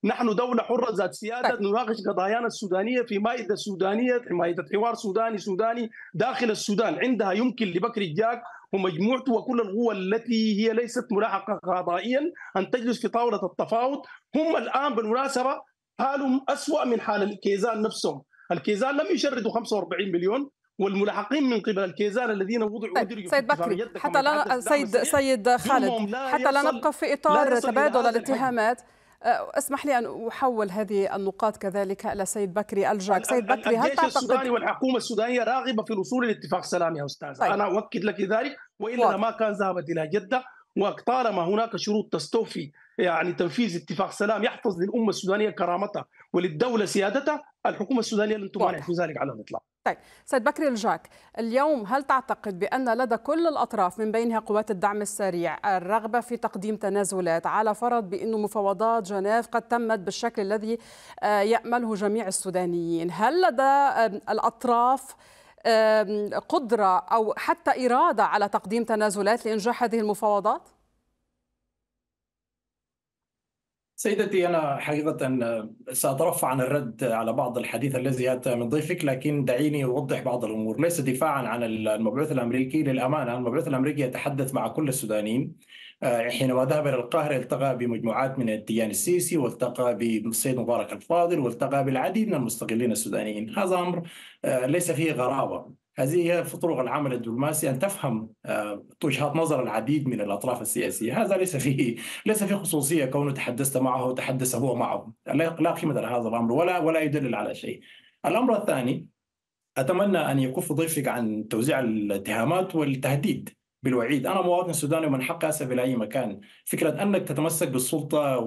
نحن دولة حرة ذات سيادة طيب. نناقش قضايانا السودانية في مائدة سودانية مائدة حوار سوداني سوداني داخل السودان عندها يمكن لبكر الجاك ومجموعته وكل القوى التي هي ليست ملاحقة قضائيا أن تجلس في طاولة التفاوض هم الآن بالمناسبة حالهم أسوأ من حال الكيزان نفسهم الكيزان لم يشردوا 45 مليون والملاحقين من قبل الكيزان الذين وضعوا طيب سيد بكري حتى لا سيد سيد خالد حتى لا نبقى في اطار تبادل الاتهامات أه، اسمح لي أن أحول هذه النقاط كذلك إلى سيد بكري الجاك سيد بكري هل تعتقد السوداني والحكومة السودانية راغبة في الوصول الى اتفاق سلام يا أستاذ طيب. أنا أؤكد لك ذلك وإلا ما كان ذهبت إلى جدة وطالما هناك شروط تستوفي يعني تنفيذ اتفاق سلام يحفظ للأمة السودانية كرامتها وللدولة سيادتها الحكومة السودانية لن تمانع في ذلك على الإطلاق طيب سيد بكري الجاك اليوم هل تعتقد بأن لدى كل الأطراف من بينها قوات الدعم السريع الرغبة في تقديم تنازلات على فرض بأن مفاوضات جنيف قد تمت بالشكل الذي آه، يأمله جميع السودانيين هل لدى الأطراف قدرة أو حتى إرادة على تقديم تنازلات لإنجاح هذه المفاوضات؟ سيدتي أنا حقيقة سأترفع عن الرد على بعض الحديث الذي أتى من ضيفك لكن دعيني أوضح بعض الأمور ليس دفاعا عن المبعوث الأمريكي للأمانة المبعوث الأمريكي يتحدث مع كل السودانيين آه، حينما ذهب إلى القاهرة التقى بمجموعات من الديان السيسي والتقى بالسيد مبارك الفاضل والتقى بالعديد من المستقلين السودانيين هذا أمر آه، ليس فيه غرابة هذه هي طرق العمل الدبلوماسي ان تفهم آه، وجهات نظر العديد من الاطراف السياسيه، هذا ليس فيه ليس فيه خصوصيه كونه تحدثت معه وتحدث هو معه، لا قيمه لهذا الامر ولا ولا يدلل على شيء. الامر الثاني اتمنى ان يكف ضيفك عن توزيع الاتهامات والتهديد بالوعيد أنا مواطن سوداني ومن حقي اسف إلى أي مكان فكرة أنك تتمسك بالسلطة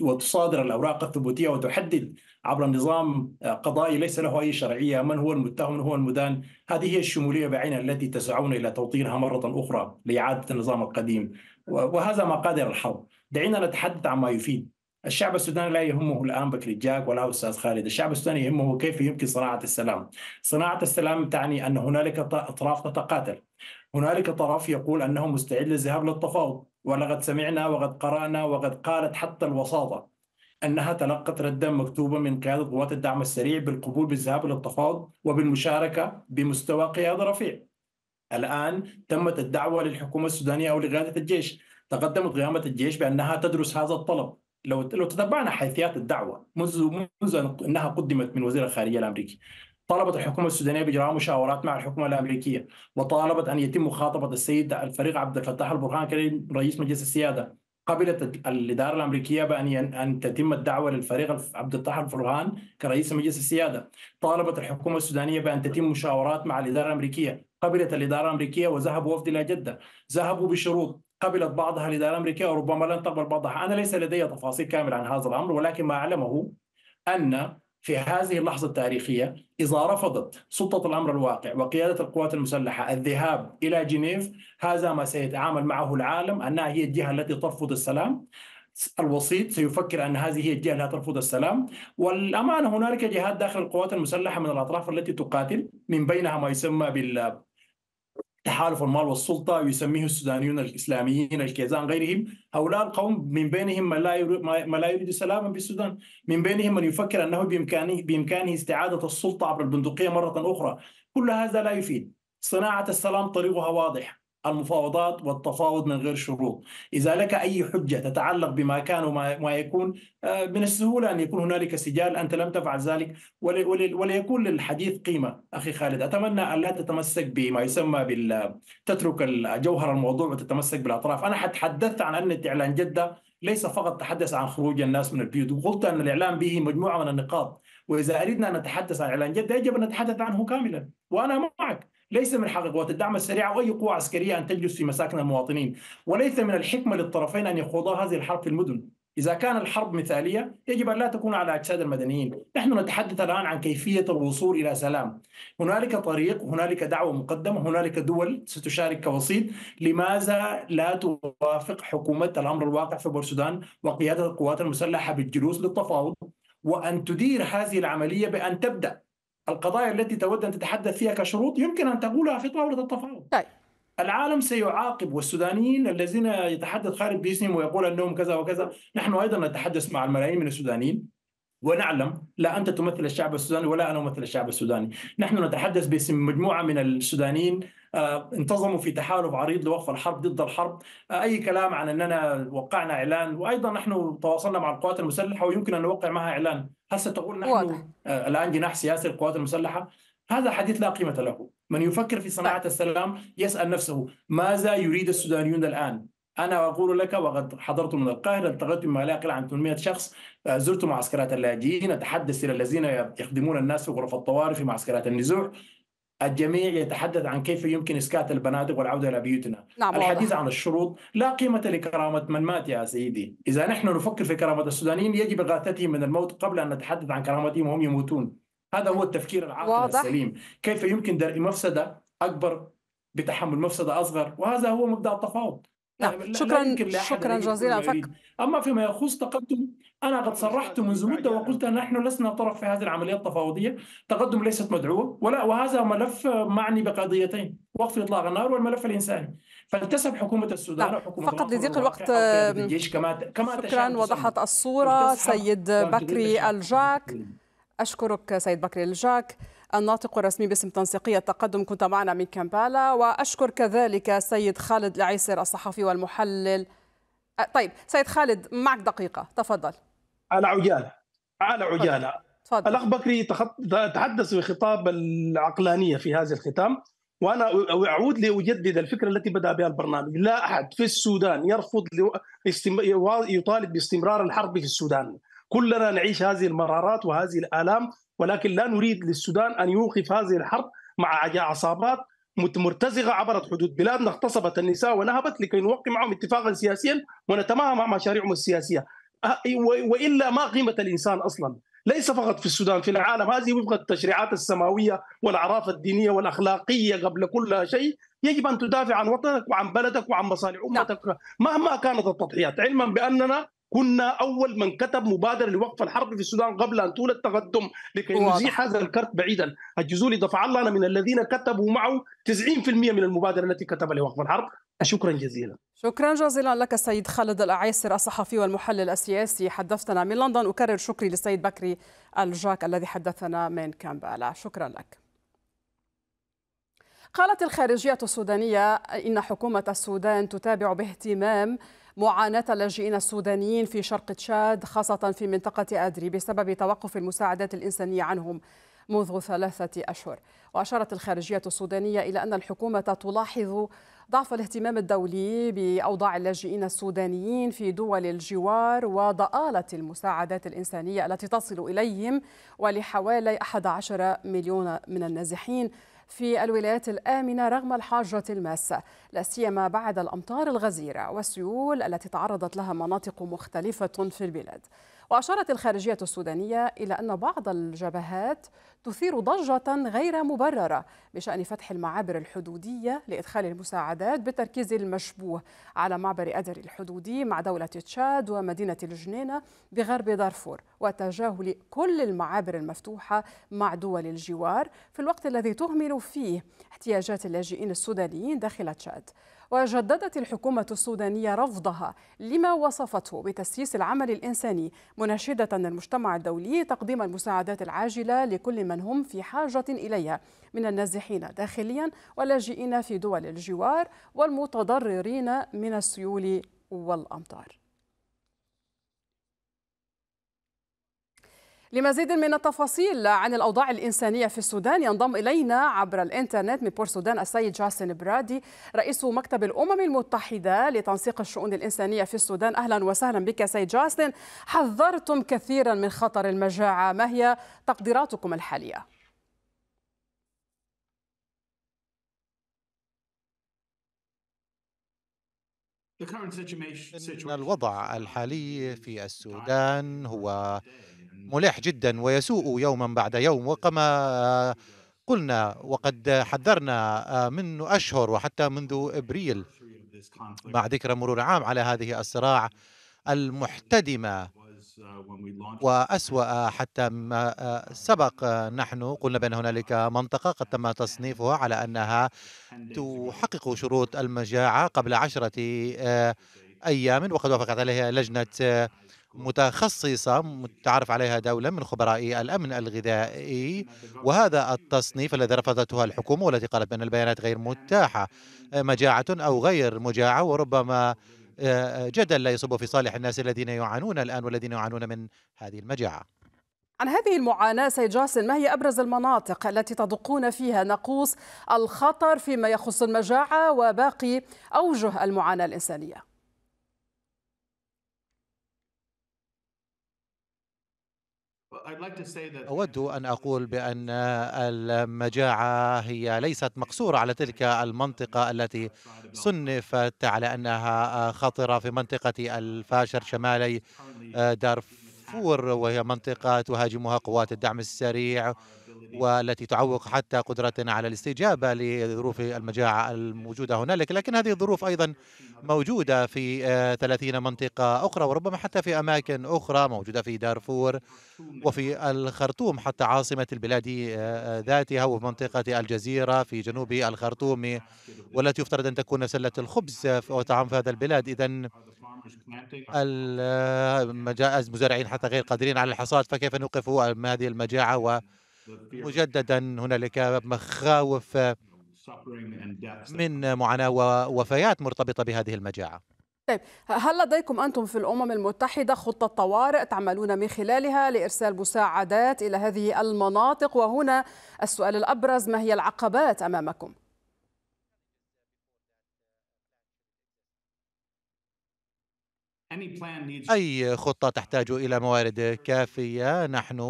وتصادر الأوراق الثبوتية وتحدد عبر نظام آه، قضائي ليس له أي شرعية من هو المتهم من هو المدان هذه هي الشمولية بعينها التي تسعون إلى توطينها مرة أخرى لإعادة النظام القديم وهذا ما قادر الحظ دعينا نتحدث عن ما يفيد الشعب السوداني لا يهمه الان بكري جاك ولا استاذ خالد، الشعب السوداني يهمه كيف يمكن صناعه السلام. صناعه السلام تعني ان هنالك اطراف تتقاتل. هنالك طرف يقول انه مستعد للذهاب للتفاوض ولقد سمعنا وقد قرانا وقد قالت حتى الوساطه انها تلقت ردا مكتوبا من قياده قوات الدعم السريع بالقبول بالذهاب للتفاوض وبالمشاركه بمستوى قياده رفيع. الان تمت الدعوه للحكومه السودانيه او لقياده الجيش، تقدمت قيامه الجيش بانها تدرس هذا الطلب. لو لو تتبعنا حيثيات الدعوه منذ منذ انها قدمت من وزير الخارجيه الامريكي، طلبت الحكومة السودانية بإجراء مشاورات مع الحكومة الأمريكية وطالبت أن يتم مخاطبة السيد الفريق عبد الفتاح البرهان كريم رئيس مجلس السيادة قبلت الإدارة الأمريكية بأن أن تتم الدعوة للفريق عبد الفتاح البرهان كرئيس مجلس السيادة طالبت الحكومة السودانية بأن تتم مشاورات مع الإدارة الأمريكية قبلت الإدارة الأمريكية وذهب وفد إلى جدة ذهبوا بشروط قبلت بعضها الإدارة الأمريكية وربما لن تقبل بعضها أنا ليس لدي تفاصيل كاملة عن هذا الأمر ولكن ما أعلمه أن في هذه اللحظة التاريخية إذا رفضت سلطة الأمر الواقع وقيادة القوات المسلحة الذهاب إلى جنيف هذا ما سيتعامل معه العالم أنها هي الجهة التي ترفض السلام الوسيط سيفكر ان هذه هي الجهه التي ترفض السلام والامانه هنالك جهات داخل القوات المسلحه من الاطراف التي تقاتل من بينها ما يسمى بال تحالف المال والسلطة يسميه السودانيون الإسلاميين الكيزان غيرهم هؤلاء القوم من بينهم من لا يريد, ما لا يريد سلاما بالسودان من بينهم من يفكر أنه بإمكانه, بإمكانه استعادة السلطة عبر البندقية مرة أخرى كل هذا لا يفيد صناعة السلام طريقها واضح المفاوضات والتفاوض من غير شروط إذا لك أي حجة تتعلق بما كان وما يكون آه، من السهولة أن يكون هنالك سجال أنت لم تفعل ذلك ولا يكون للحديث قيمة أخي خالد أتمنى أن لا تتمسك بما يسمى بال تترك جوهر الموضوع وتتمسك بالأطراف أنا تحدثت عن أن إعلان جدة ليس فقط تحدث عن خروج الناس من البيوت وقلت أن الإعلام به مجموعة من النقاط وإذا أردنا أن نتحدث عن إعلان جدة يجب أن نتحدث عنه كاملا وأنا معك ليس من حق قوات الدعم السريعه واي قوه عسكريه ان تجلس في مساكن المواطنين وليس من الحكمه للطرفين ان يخوضا هذه الحرب في المدن إذا كان الحرب مثالية يجب أن لا تكون على أجساد المدنيين نحن نتحدث الآن عن كيفية الوصول إلى سلام هنالك طريق هنالك دعوة مقدمة هنالك دول ستشارك كوسيط لماذا لا توافق حكومة الأمر الواقع في بورسودان وقيادة القوات المسلحة بالجلوس للتفاوض وأن تدير هذه العملية بأن تبدأ القضايا التي تود أن تتحدث فيها كشروط يمكن أن تقولها في طاولة التفاوض طيب. العالم سيعاقب والسودانيين الذين يتحدث خالد باسمهم ويقول أنهم كذا وكذا نحن أيضا نتحدث مع الملايين من السودانيين ونعلم لا انت تمثل الشعب السوداني ولا انا امثل الشعب السوداني، نحن نتحدث باسم مجموعه من السودانيين آه، انتظموا في تحالف عريض لوقف الحرب ضد الحرب، آه، اي كلام عن اننا وقعنا اعلان وايضا نحن تواصلنا مع القوات المسلحه ويمكن ان نوقع معها اعلان، هسه تقول نحن واضح. آه، الان جناح سياسي للقوات المسلحه هذا حديث لا قيمه له من يفكر في صناعه طيب. السلام يسال نفسه ماذا يريد السودانيون الان انا اقول لك وقد حضرت من القاهره التقيت بما لا يقل عن 800 شخص آه، زرت معسكرات اللاجئين اتحدث الى الذين يخدمون الناس في غرف الطوارئ في معسكرات النزوح الجميع يتحدث عن كيف يمكن اسكات البنادق والعوده الى بيوتنا نعم الحديث عن الشروط لا قيمه لكرامه من مات يا سيدي اذا نحن نفكر في كرامه السودانيين يجب اغاثتهم من الموت قبل ان نتحدث عن كرامتهم وهم يموتون هذا هو التفكير العاقل واضح. السليم كيف يمكن درء مفسده اكبر بتحمل مفسده اصغر وهذا هو مبدا التفاوض نعم شكرا يعني لا شكرا جزيلا فك اما فيما يخص تقدم انا قد نعم، صرحت منذ مده وقلت أن نحن لسنا طرف في هذه العمليه التفاوضيه تقدم ليست مدعوه ولا وهذا ملف معني بقضيتين وقف اطلاق النار والملف الانساني فالتسب حكومه السودان نعم، حكومة فقط لضيق الوقت الجيش كما كما شكرا وضحت الصوره سيد بكري الجاك اشكرك سيد بكري الجاك الناطق الرسمي باسم تنسيقية تقدم كنت معنا من كامبالا وأشكر كذلك سيد خالد العيسر الصحفي والمحلل أه، طيب سيد خالد معك دقيقة تفضل على عجالة على عجالة تفضل. الأخ بكري تحدث بخطاب العقلانية في هذا الختام وانا اعود لاجدد الفكره التي بدا بها البرنامج، لا احد في السودان يرفض يطالب باستمرار الحرب في السودان، كلنا نعيش هذه المرارات وهذه الالام ولكن لا نريد للسودان أن يوقف هذه الحرب مع عصابات مرتزقه عبرت حدود بلادنا اغتصبت النساء ونهبت لكي نوقع معهم اتفاقا سياسيا ونتماهى مع مشاريعهم السياسية أه، وإلا ما قيمة الإنسان أصلا ليس فقط في السودان في العالم هذه وفق التشريعات السماوية والأعراف الدينية والأخلاقية قبل كل شيء يجب أن تدافع عن وطنك وعن بلدك وعن مصالح أمتك نعم. مهما كانت التضحيات علما بأننا كنا اول من كتب مبادره لوقف الحرب في السودان قبل ان تولى التقدم لكي نزيح هذا الكرت بعيدا الجزولي دفع الله انا من الذين كتبوا معه 90% من المبادره التي كتبها لوقف الحرب شكرا جزيلا شكرا جزيلا لك السيد خالد الأعيسر الصحفي والمحلل السياسي حدثتنا من لندن أكرر شكري للسيد بكري الجاك الذي حدثنا من كامبالا شكرا لك قالت الخارجية السودانية إن حكومة السودان تتابع باهتمام معاناة اللاجئين السودانيين في شرق تشاد خاصة في منطقة أدري بسبب توقف المساعدات الإنسانية عنهم منذ ثلاثة أشهر وأشارت الخارجية السودانية إلى أن الحكومة تلاحظ ضعف الاهتمام الدولي بأوضاع اللاجئين السودانيين في دول الجوار وضآلة المساعدات الإنسانية التي تصل إليهم ولحوالي 11 مليون من النازحين في الولايات الآمنة رغم الحاجة الماسة لا سيما بعد الأمطار الغزيرة والسيول التي تعرضت لها مناطق مختلفة في البلاد وأشارت الخارجية السودانية إلى أن بعض الجبهات تثير ضجة غير مبررة بشأن فتح المعابر الحدودية لإدخال المساعدات بالتركيز المشبوه على معبر أدر الحدودي مع دولة تشاد ومدينة الجنينة بغرب دارفور وتجاهل كل المعابر المفتوحة مع دول الجوار في الوقت الذي تهمل فيه احتياجات اللاجئين السودانيين داخل تشاد وجددت الحكومة السودانية رفضها لما وصفته بتسييس العمل الإنساني مناشدة المجتمع الدولي تقديم المساعدات العاجلة لكل من هم في حاجة إليها من النازحين داخليا واللاجئين في دول الجوار والمتضررين من السيول والأمطار لمزيد من التفاصيل عن الأوضاع الإنسانية في السودان ينضم إلينا عبر الإنترنت من بور السودان السيد جاسن برادي رئيس مكتب الأمم المتحدة لتنسيق الشؤون الإنسانية في السودان أهلا وسهلا بك سيد جاسن حذرتم كثيرا من خطر المجاعة ما هي تقديراتكم الحالية؟ الوضع الحالي في السودان هو ملح جدا ويسوء إيه. يوما بعد يوم وكما قلنا وقد حذرنا آه، من أشهر وحتى منذ إبريل مع ذكرى مرور عام على هذه الصراع المحتدمة وأسوأ حتى ما آه، سبق نحن قلنا بأن هنالك منطقة قد تم تصنيفها على أنها تحقق شروط المجاعة قبل عشرة آه، أيام وقد وافقت عليها لجنة متخصصة تعرف عليها دولة من خبراء الأمن الغذائي وهذا التصنيف الذي رفضتها الحكومة والتي قالت بأن البيانات غير متاحة مجاعة أو غير مجاعة وربما آه، جدل لا يصب في صالح الناس الذين يعانون الآن والذين يعانون من هذه المجاعة عن هذه المعاناة سيد جاسم ما هي أبرز المناطق التي تدقون فيها نقوص الخطر فيما يخص المجاعة وباقي أوجه المعاناة الإنسانية؟ أود أن أقول بأن المجاعة هي ليست مقصورة على تلك المنطقة التي صنفت على أنها خطرة في منطقة الفاشر شمالي آه، دارفور وهي منطقة تهاجمها قوات الدعم السريع والتي تعوق حتى قدرتنا على الاستجابة لظروف المجاعة الموجودة هنالك لكن هذه الظروف أيضا موجودة في 30 آه، منطقة أخرى وربما حتى في أماكن أخرى موجودة في دارفور وفي الخرطوم حتى عاصمة البلاد آه، آه، ذاتها وفي منطقة الجزيرة في جنوب الخرطوم والتي يفترض أن تكون سلة الخبز وطعام في هذا البلاد إذا المزارعين حتى غير قادرين على الحصاد فكيف نوقف هذه المجاعة مجددا هنالك مخاوف من معاناه ووفيات مرتبطه بهذه المجاعه طيب هل لديكم أنتم في الأمم المتحدة خطة طوارئ تعملون من خلالها لإرسال مساعدات إلى هذه المناطق وهنا السؤال الأبرز ما هي العقبات أمامكم؟ أي خطة تحتاج إلى موارد كافية نحن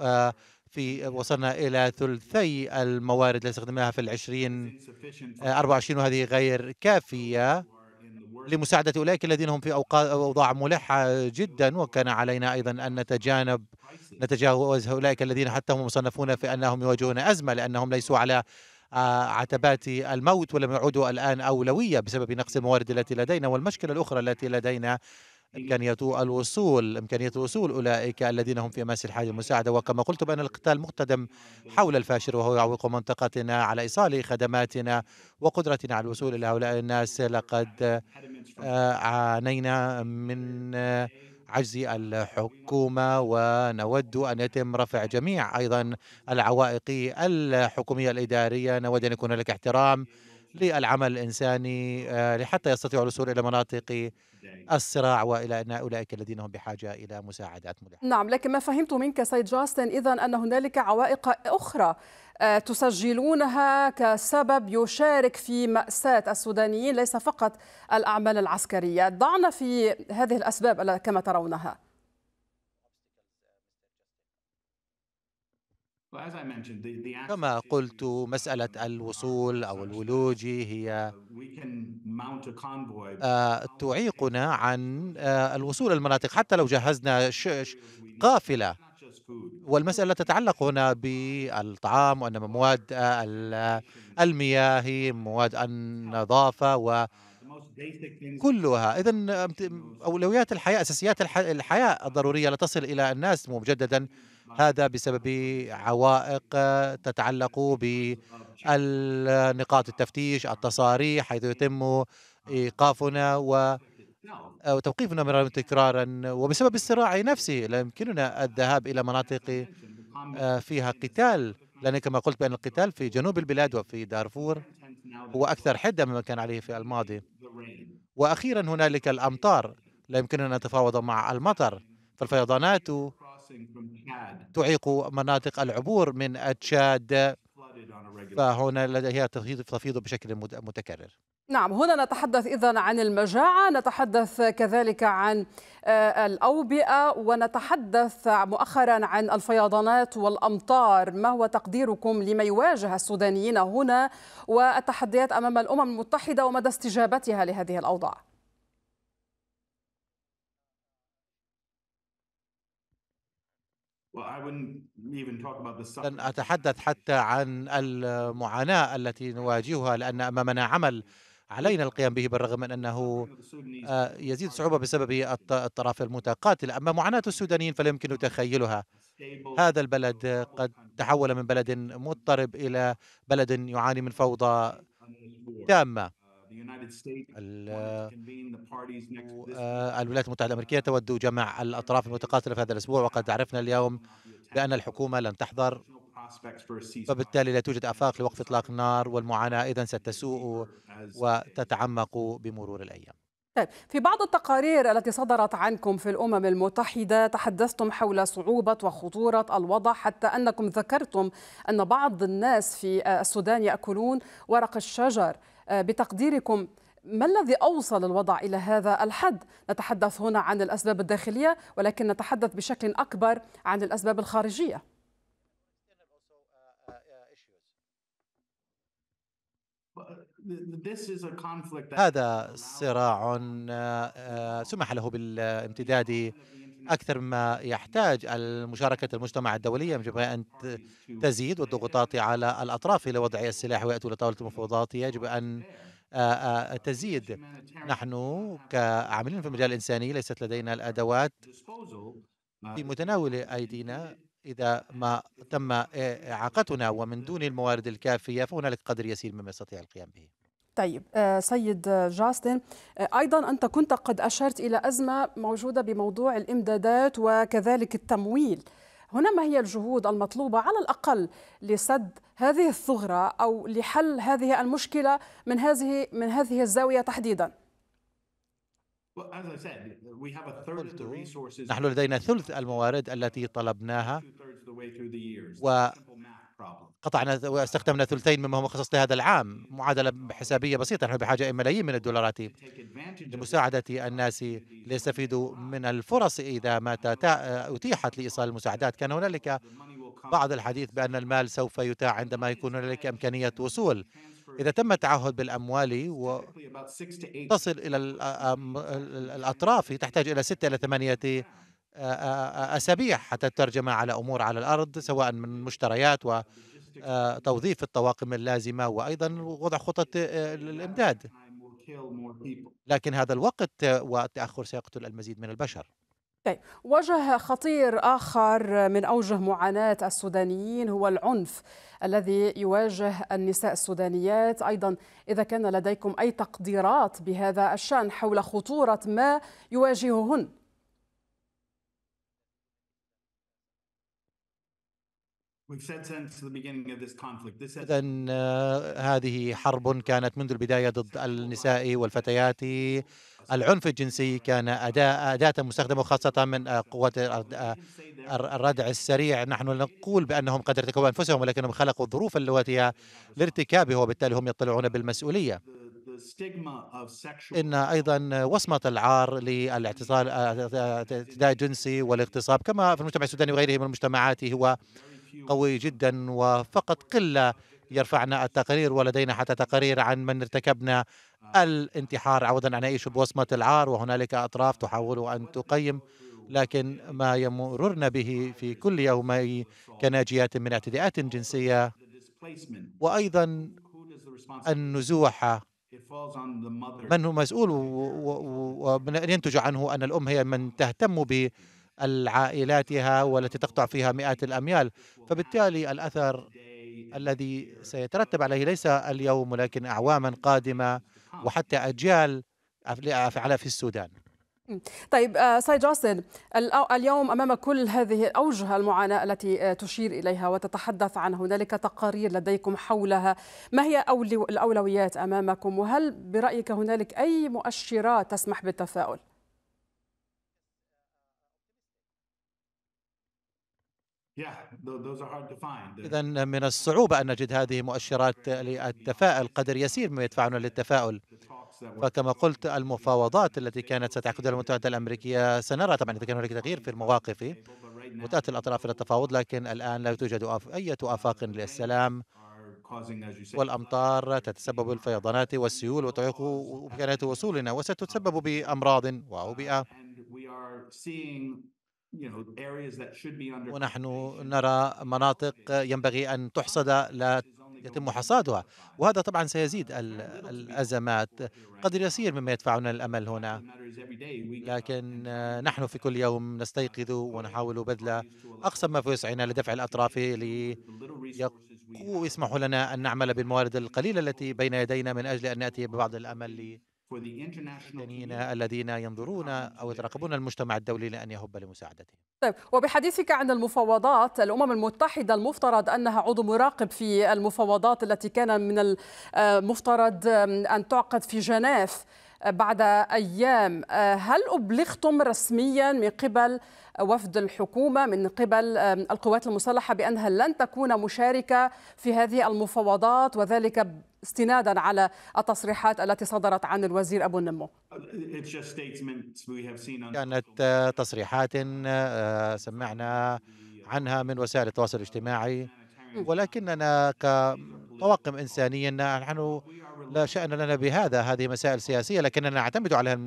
آه، في وصلنا إلى ثلثي الموارد اللي استخدمناها في العشرين 24 آه، وهذه غير كافية لمساعدة أولئك الذين هم في أوضاع ملحة جدا وكان علينا أيضا أن نتجانب نتجاوز أولئك الذين حتى هم مصنفون في أنهم يواجهون أزمة لأنهم ليسوا على آه، عتبات الموت ولم يعودوا الآن أولوية بسبب نقص الموارد التي لدينا والمشكلة الأخرى التي لدينا إمم. إمكانية الوصول إمكانية وصول أولئك الذين هم في أمس الحاجة المساعدة وكما قلت بأن القتال مقتدم حول الفاشر وهو يعوق منطقتنا على إيصال خدماتنا وقدرتنا على الوصول إلى هؤلاء الناس لقد آه، عانينا من آه، عجز الحكومة ونود أن يتم رفع جميع أيضا العوائق الحكومية الإدارية نود أن يكون هناك احترام للعمل الإنساني آه، لحتى يستطيعوا الوصول إلى مناطق الصراع والى ان اولئك الذين هم بحاجه الى مساعدات ملحه. نعم لكن ما فهمت منك سيد جاستن اذا ان هنالك عوائق اخرى آه، تسجلونها كسبب يشارك في مأساة السودانيين ليس فقط الأعمال العسكرية ضعنا في هذه الأسباب كما ترونها كما قلت مسألة الوصول أو الولوج هي uh, آه، تعيقنا عن آه، الوصول للمناطق حتى لو جهزنا قافلة والمسألة تتعلق هنا بالطعام وأن مواد آه، المياه مواد النظافة و uh, كلها إذا أولويات الحياة أساسيات الحياة الضرورية لتصل إلى الناس مجددا هذا بسبب عوائق آه، تتعلق بالنقاط التفتيش التصاريح حيث يتم ايقافنا و أو توقيفنا تكرارا وبسبب الصراع نفسه لا يمكننا الذهاب الى مناطق آه، فيها قتال لأن كما قلت بأن القتال في جنوب البلاد وفي دارفور هو أكثر حدة مما كان عليه في الماضي وأخيرا هنالك الأمطار لا يمكننا أن نتفاوض مع المطر فالفيضانات تعيق مناطق العبور من تشاد فهنا هي تفيض بشكل متكرر نعم هنا نتحدث إذا عن المجاعة نتحدث كذلك عن آه، الأوبئة ونتحدث مؤخرا عن الفيضانات والأمطار ما هو تقديركم لما يواجه السودانيين هنا والتحديات أمام الأمم المتحدة ومدى استجابتها لهذه الأوضاع لن أتحدث حتى عن المعاناة التي نواجهها لأن أمامنا عمل علينا القيام به بالرغم من أنه آه، يزيد صعوبة بسبب الطرف المتقاتل أما معاناة السودانيين فلا يمكن تخيلها هذا البلد قد تحول من بلد مضطرب إلى بلد يعاني من فوضى تامة آه، الولايات المتحدة الأمريكية تود جمع الأطراف المتقاتلة في هذا الأسبوع وقد عرفنا اليوم بأن الحكومة لن تحضر فبالتالي لا توجد آفاق لوقف إطلاق النار والمعاناة إذا ستسوء وتتعمق بمرور الأيام طيب في بعض التقارير التي صدرت عنكم في الأمم المتحدة تحدثتم حول صعوبة وخطورة الوضع حتى أنكم ذكرتم أن بعض الناس في السودان يأكلون ورق الشجر آه، بتقديركم ما الذي أوصل الوضع إلى هذا الحد؟ نتحدث هنا عن الأسباب الداخلية ولكن نتحدث بشكل أكبر عن الأسباب الخارجية هذا صراع آه، آه، سمح له بالامتداد أكثر مما يحتاج المشاركه المجتمع الدولية يجب أن تزيد والضغوطات على الأطراف لوضع السلاح ويأتوا لطاولة المفاوضات يجب أن تزيد نحن كعاملين في المجال الإنساني ليست لدينا الأدوات في متناول أيدينا إذا ما تم إعاقتنا ومن دون الموارد الكافية فهنالك قدر يسير مما يستطيع القيام به طيب آه، سيد جاستن آه، ايضا انت كنت قد اشرت الى ازمه موجوده بموضوع الامدادات وكذلك التمويل هنا ما هي الجهود المطلوبه على الاقل لسد هذه الثغره او لحل هذه المشكله من هذه من هذه الزاويه تحديدا نحن لدينا ثلث الموارد التي طلبناها و قطعنا واستخدمنا ثلثين مما هو مخصص لهذا العام معادلة حسابية بسيطة نحن بحاجة إلى ملايين من الدولارات لمساعدة الناس ليستفيدوا من الفرص إذا ما أتيحت لإيصال المساعدات كان هنالك بعض الحديث بأن المال سوف يتاع عندما يكون هنالك إمكانية وصول إذا تم التعهد بالأموال وتصل إلى الأطراف تحتاج إلى ستة إلى ثمانية أسابيع حتى الترجمة على أمور على الأرض سواء من مشتريات و آه، توظيف الطواقم اللازمه وايضا وضع خطط آه، الامداد لكن هذا الوقت والتاخر سيقتل المزيد من البشر طيب وجه خطير آخر من أوجه معاناة السودانيين هو العنف الذي يواجه النساء السودانيات أيضا إذا كان لديكم أي تقديرات بهذا الشأن حول خطورة ما يواجههن إذا آه، هذه حرب كانت منذ البداية ضد النساء والفتيات العنف الجنسي كان أداة أداة مستخدمة خاصة من آه، قوات آه، الردع السريع نحن نقول بأنهم قد ارتكبوا أنفسهم ولكنهم خلقوا الظروف اللواتية لارتكابه وبالتالي هم يطلعون بالمسؤولية إن أيضا وصمة العار للاعتصال الاعتداء الجنسي والاغتصاب كما في المجتمع السوداني وغيره من المجتمعات هو قوي جدا وفقط قلة يرفعنا التقارير ولدينا حتى تقارير عن من ارتكبنا الانتحار عودا عن نعيش بوصمة العار وهنالك أطراف تحاول أن تقيم لكن ما يمررنا به في كل يوم كناجيات من اعتداءات جنسية وأيضا النزوح من هو مسؤول ومن ينتج عنه أن الأم هي من تهتم به العائلاتها والتي تقطع فيها مئات الأميال فبالتالي الأثر الذي سيترتب عليه ليس اليوم ولكن أعواما قادمة وحتى أجيال على في السودان طيب آه، سيد جاستن اليوم امام كل هذه اوجه المعاناه التي آه، تشير اليها وتتحدث عن هنالك تقارير لديكم حولها ما هي الاولويات امامكم وهل برايك هنالك اي مؤشرات تسمح بالتفاؤل إذا من الصعوبة أن نجد هذه مؤشرات للتفاؤل قدر يسير ما يدفعنا للتفاؤل فكما قلت المفاوضات التي كانت ستعقدها المتحدة الأمريكية سنرى طبعا إذا كان هناك تغيير في المواقف وتأتي الأطراف إلى التفاوض لكن الآن لا توجد أي آفاق للسلام والأمطار تتسبب الفيضانات والسيول وتعيق إمكانية وصولنا وستتسبب بأمراض وأوبئة ونحن نرى مناطق ينبغي أن تحصد لا يتم حصادها وهذا طبعا سيزيد الأزمات قد يسير مما يدفعنا الأمل هنا لكن نحن في كل يوم نستيقظ ونحاول بذل أقصى ما في وسعنا لدفع الأطراف ليسمحوا لنا أن نعمل بالموارد القليلة التي بين يدينا من أجل أن نأتي ببعض الأمل المدنيين الذين ينظرون أو يترقبون المجتمع الدولي لأن يهب لمساعدتهم طيب وبحديثك عن المفاوضات الأمم المتحدة المفترض أنها عضو مراقب في المفاوضات التي كان من المفترض آه، أن تعقد في جنيف آه، بعد أيام آه، هل أبلغتم رسميا من قبل وفد الحكومة من قبل القوات المسلحة بأنها لن تكون مشاركة في هذه المفاوضات وذلك استنادا على التصريحات التي صدرت عن الوزير أبو النمو كانت تصريحات آه، سمعنا عنها من وسائل التواصل الاجتماعي ولكننا كطواقم إنسانية نحن لا شأن لنا بهذا هذه مسائل سياسية لكننا نعتمد على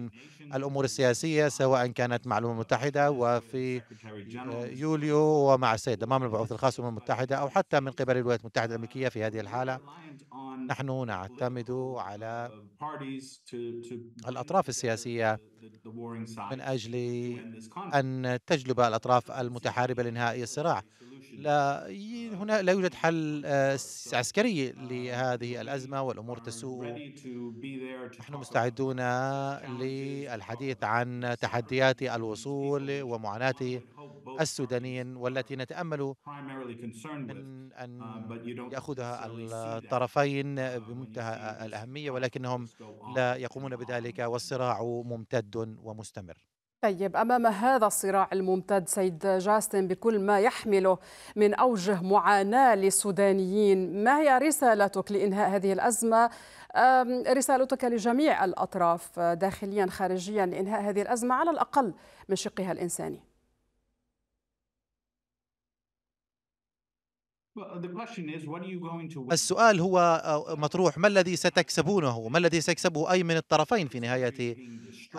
الأمور السياسية سواء كانت مع الأمم المتحدة وفي يوليو ومع السيد أمام البعوث الخاص للأمم المتحدة أو حتى من قبل الولايات المتحدة الأمريكية في هذه الحالة نحن نعتمد على الأطراف السياسية من أجل أن تجلب الأطراف المتحاربة لإنهاء الصراع لا uh, هنا لا يوجد حل uh, عسكري uh, لهذه الأزمة والأمور تسوء نحن مستعدون للحديث عن تحديات الوصول ومعاناة السودانيين والتي نتأمل من أن يأخذها الطرفين بمنتهى الأهمية ولكنهم لا يقومون بذلك والصراع ممتد جاد ومستمر طيب امام هذا الصراع الممتد سيد جاستن بكل ما يحمله من اوجه معاناه للسودانيين ما هي رسالتك لانهاء هذه الازمه رسالتك لجميع الاطراف داخليا خارجيا لانهاء هذه الازمه على الاقل من شقها الانساني السؤال هو آه، مطروح ما الذي ستكسبونه ما الذي سيكسبه أي من الطرفين في نهاية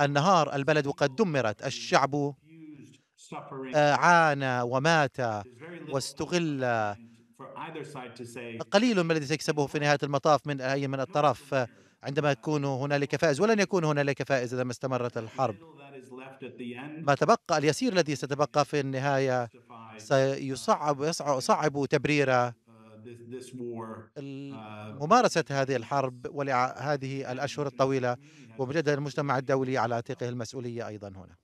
النهار البلد قد دمرت الشعب آه، عانى ومات واستغل قليل ما الذي سيكسبه في نهاية المطاف من أي من الطرف عندما يكون هنالك فائز ولن يكون هنالك فائز إذا ما استمرت الحرب ما تبقى اليسير الذي ستبقى في النهاية سيصعب يصعب تبرير uh, uh, ممارسة هذه الحرب وهذه الأشهر الطويلة ومجدد المجتمع الدولي على عاتقه المسؤولية أيضا هنا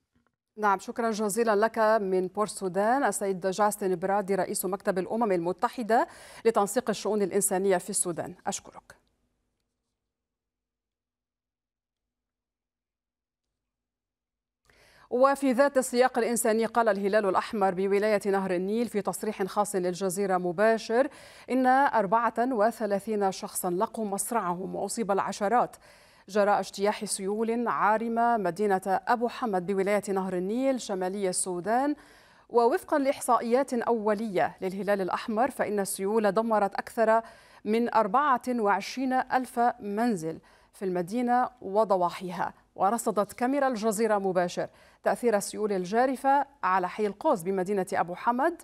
نعم شكرا جزيلا لك من بور السودان السيد جاستن برادي رئيس مكتب الأمم المتحدة لتنسيق الشؤون الإنسانية في السودان أشكرك وفي ذات السياق الإنساني قال الهلال الأحمر بولاية نهر النيل في تصريح خاص للجزيرة مباشر إن 34 شخصا لقوا مصرعهم وأصيب العشرات جراء اجتياح سيول عارمة مدينة أبو حمد بولاية نهر النيل شمالي السودان ووفقا لإحصائيات أولية للهلال الأحمر فإن السيول دمرت أكثر من 24 ألف منزل في المدينة وضواحيها ورصدت كاميرا الجزيرة مباشر تأثير السيول الجارفة على حي القوس بمدينة أبو حمد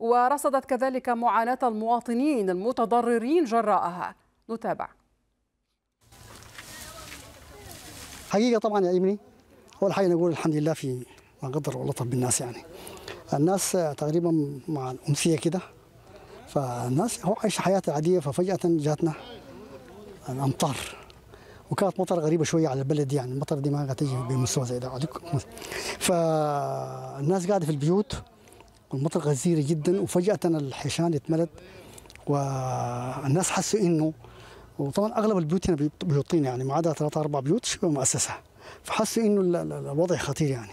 ورصدت كذلك معاناة المواطنين المتضررين جراءها نتابع حقيقة طبعا يا إبني أول حاجة نقول الحمد لله في ما قدر ولطف بالناس يعني الناس تقريبا مع الأمسية كده فالناس هو عايش حياة عادية ففجأة جاتنا الأمطار وكانت مطر غريبه شويه على البلد يعني المطر دي ما تجي بمستوى زي ده فالناس قاعده في البيوت والمطر غزيره جدا وفجاه الحيشان اتملت والناس حسوا انه وطبعا اغلب البيوت هنا بيوت طين يعني ما عدا ثلاث اربع بيوت شبه مؤسسه فحسوا انه الوضع خطير يعني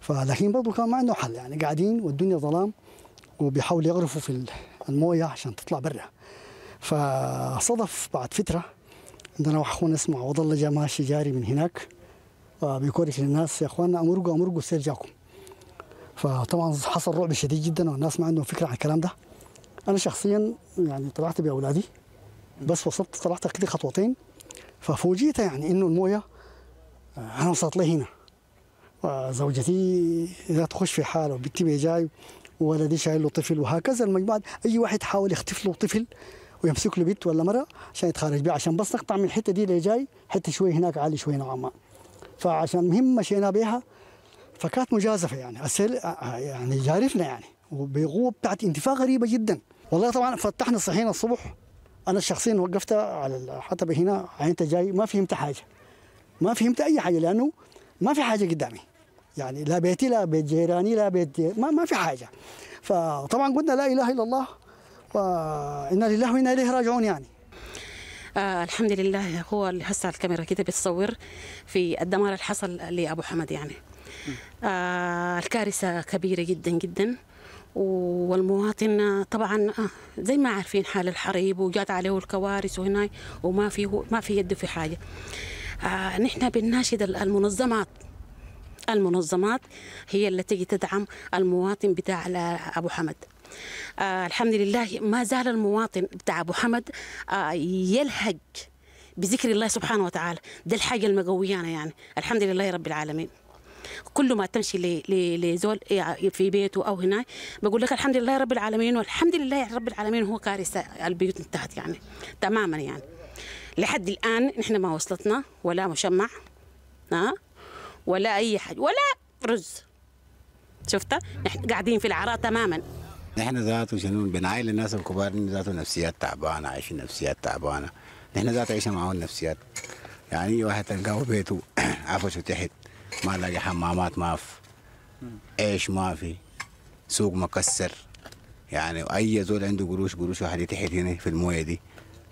فلكن برضه كان ما عنده حل يعني قاعدين والدنيا ظلام وبيحاولوا يغرفوا في المويه عشان تطلع برا فصدف بعد فتره عندنا واحد اسمه عوض الله جاء ماشي جاري من هناك وبيكورك للناس يا اخواننا امرقوا امرقوا سير جاكم فطبعا حصل رعب شديد جدا والناس ما عندهم فكره عن الكلام ده انا شخصيا يعني طلعت باولادي بس وصلت طلعت كده خطوتين ففوجئت يعني انه المويه آه، انا وصلت لي هنا زوجتي اذا تخش في حاله وبنتي جاي وولدي شايل له طفل وهكذا المجموعه اي واحد حاول يختفي له طفل ويمسك له بنت ولا مره عشان يتخرج بيه عشان بس نقطع من الحته دي اللي جاي حته شويه هناك عالي شويه نوعا ما فعشان مهم مشينا بها فكانت مجازفه يعني السيل آه، آه، يعني جارفنا يعني وبقوه بتاعت انتفاخ غريبه جدا والله طبعا فتحنا صحينا الصبح انا شخصيا وقفت على حتبه هنا يعني انت جاي ما فهمت حاجه ما فهمت اي حاجه لانه ما في حاجه قدامي يعني لا بيتي لا بيت جيراني لا بيت ما ما في حاجه فطبعا قلنا لا اله الا الله وانا لله وانا اليه راجعون يعني آه الحمد لله هو اللي هسه الكاميرا كده بتصور في الدمار اللي حصل لابو حمد يعني آه الكارثه كبيره جدا جدا والمواطن طبعا آه، زي ما عارفين حال الحريب وجات عليه الكوارث وهنا وما في ما في يده في حاجه آه نحن بنناشد المنظمات المنظمات هي التي تدعم المواطن بتاع ابو حمد آه الحمد لله ما زال المواطن بتاع ابو حمد آه يلهج بذكر الله سبحانه وتعالى ده الحاجه المقويانا يعني الحمد لله رب العالمين كل ما تمشي لزول إيه، في بيته او هنا بقول لك الحمد لله رب العالمين والحمد لله رب العالمين هو كارثه البيوت انتهت يعني تماما يعني لحد الان نحن ما وصلتنا ولا مشمع ها ولا اي حاجه ولا رز شفتها نحن قاعدين في العراء تماما نحن ذاته شنو بنعاين الناس الكبار ذاته نفسيات تعبانه عايشين نفسيات تعبانه نحن ذاته عايشين معاهم نفسيات يعني واحد تلقاه بيته عفشه تحت ما لاقي حمامات ما في ايش ما في سوق مكسر يعني اي زول عنده قروش قروش واحد يتحت هنا في المويه دي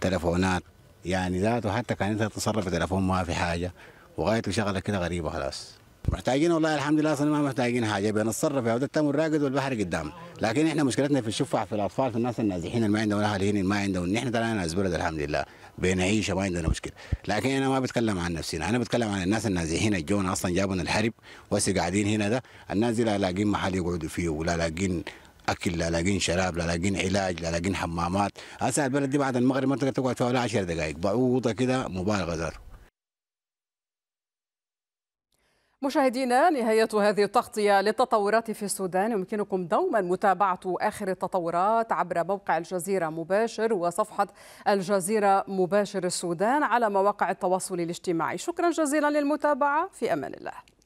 تلفونات يعني ذاته حتى كانت تتصرف تلفون ما في حاجه وغايته شغله كده غريبه خلاص محتاجين والله الحمد لله اصلا ما محتاجين حاجه بنتصرف يا ولد التمر راقد والبحر قدام لكن احنا مشكلتنا في الشفع في الاطفال في الناس النازحين اللي ما عندهم اهل هنا ما عندهم نحن انا بلد الحمد لله بنعيش ما عندنا مشكله لكن انا ما بتكلم عن نفسي انا بتكلم عن الناس النازحين جونا اصلا جابوا الحرب وهسه قاعدين هنا ده الناس دي لا لاقين محل يقعدوا فيه ولا لاقين اكل لا لاقين شراب لا لاقين علاج لا لاقين حمامات هسه البلد دي بعد المغرب ما تقدر تقعد فيها ولا 10 دقائق بعوضه كده مبالغه ذاته مشاهدينا نهاية هذه التغطية للتطورات في السودان يمكنكم دوما متابعة آخر التطورات عبر موقع الجزيرة مباشر وصفحة الجزيرة مباشر السودان على مواقع التواصل الاجتماعي شكرا جزيلا للمتابعة في أمان الله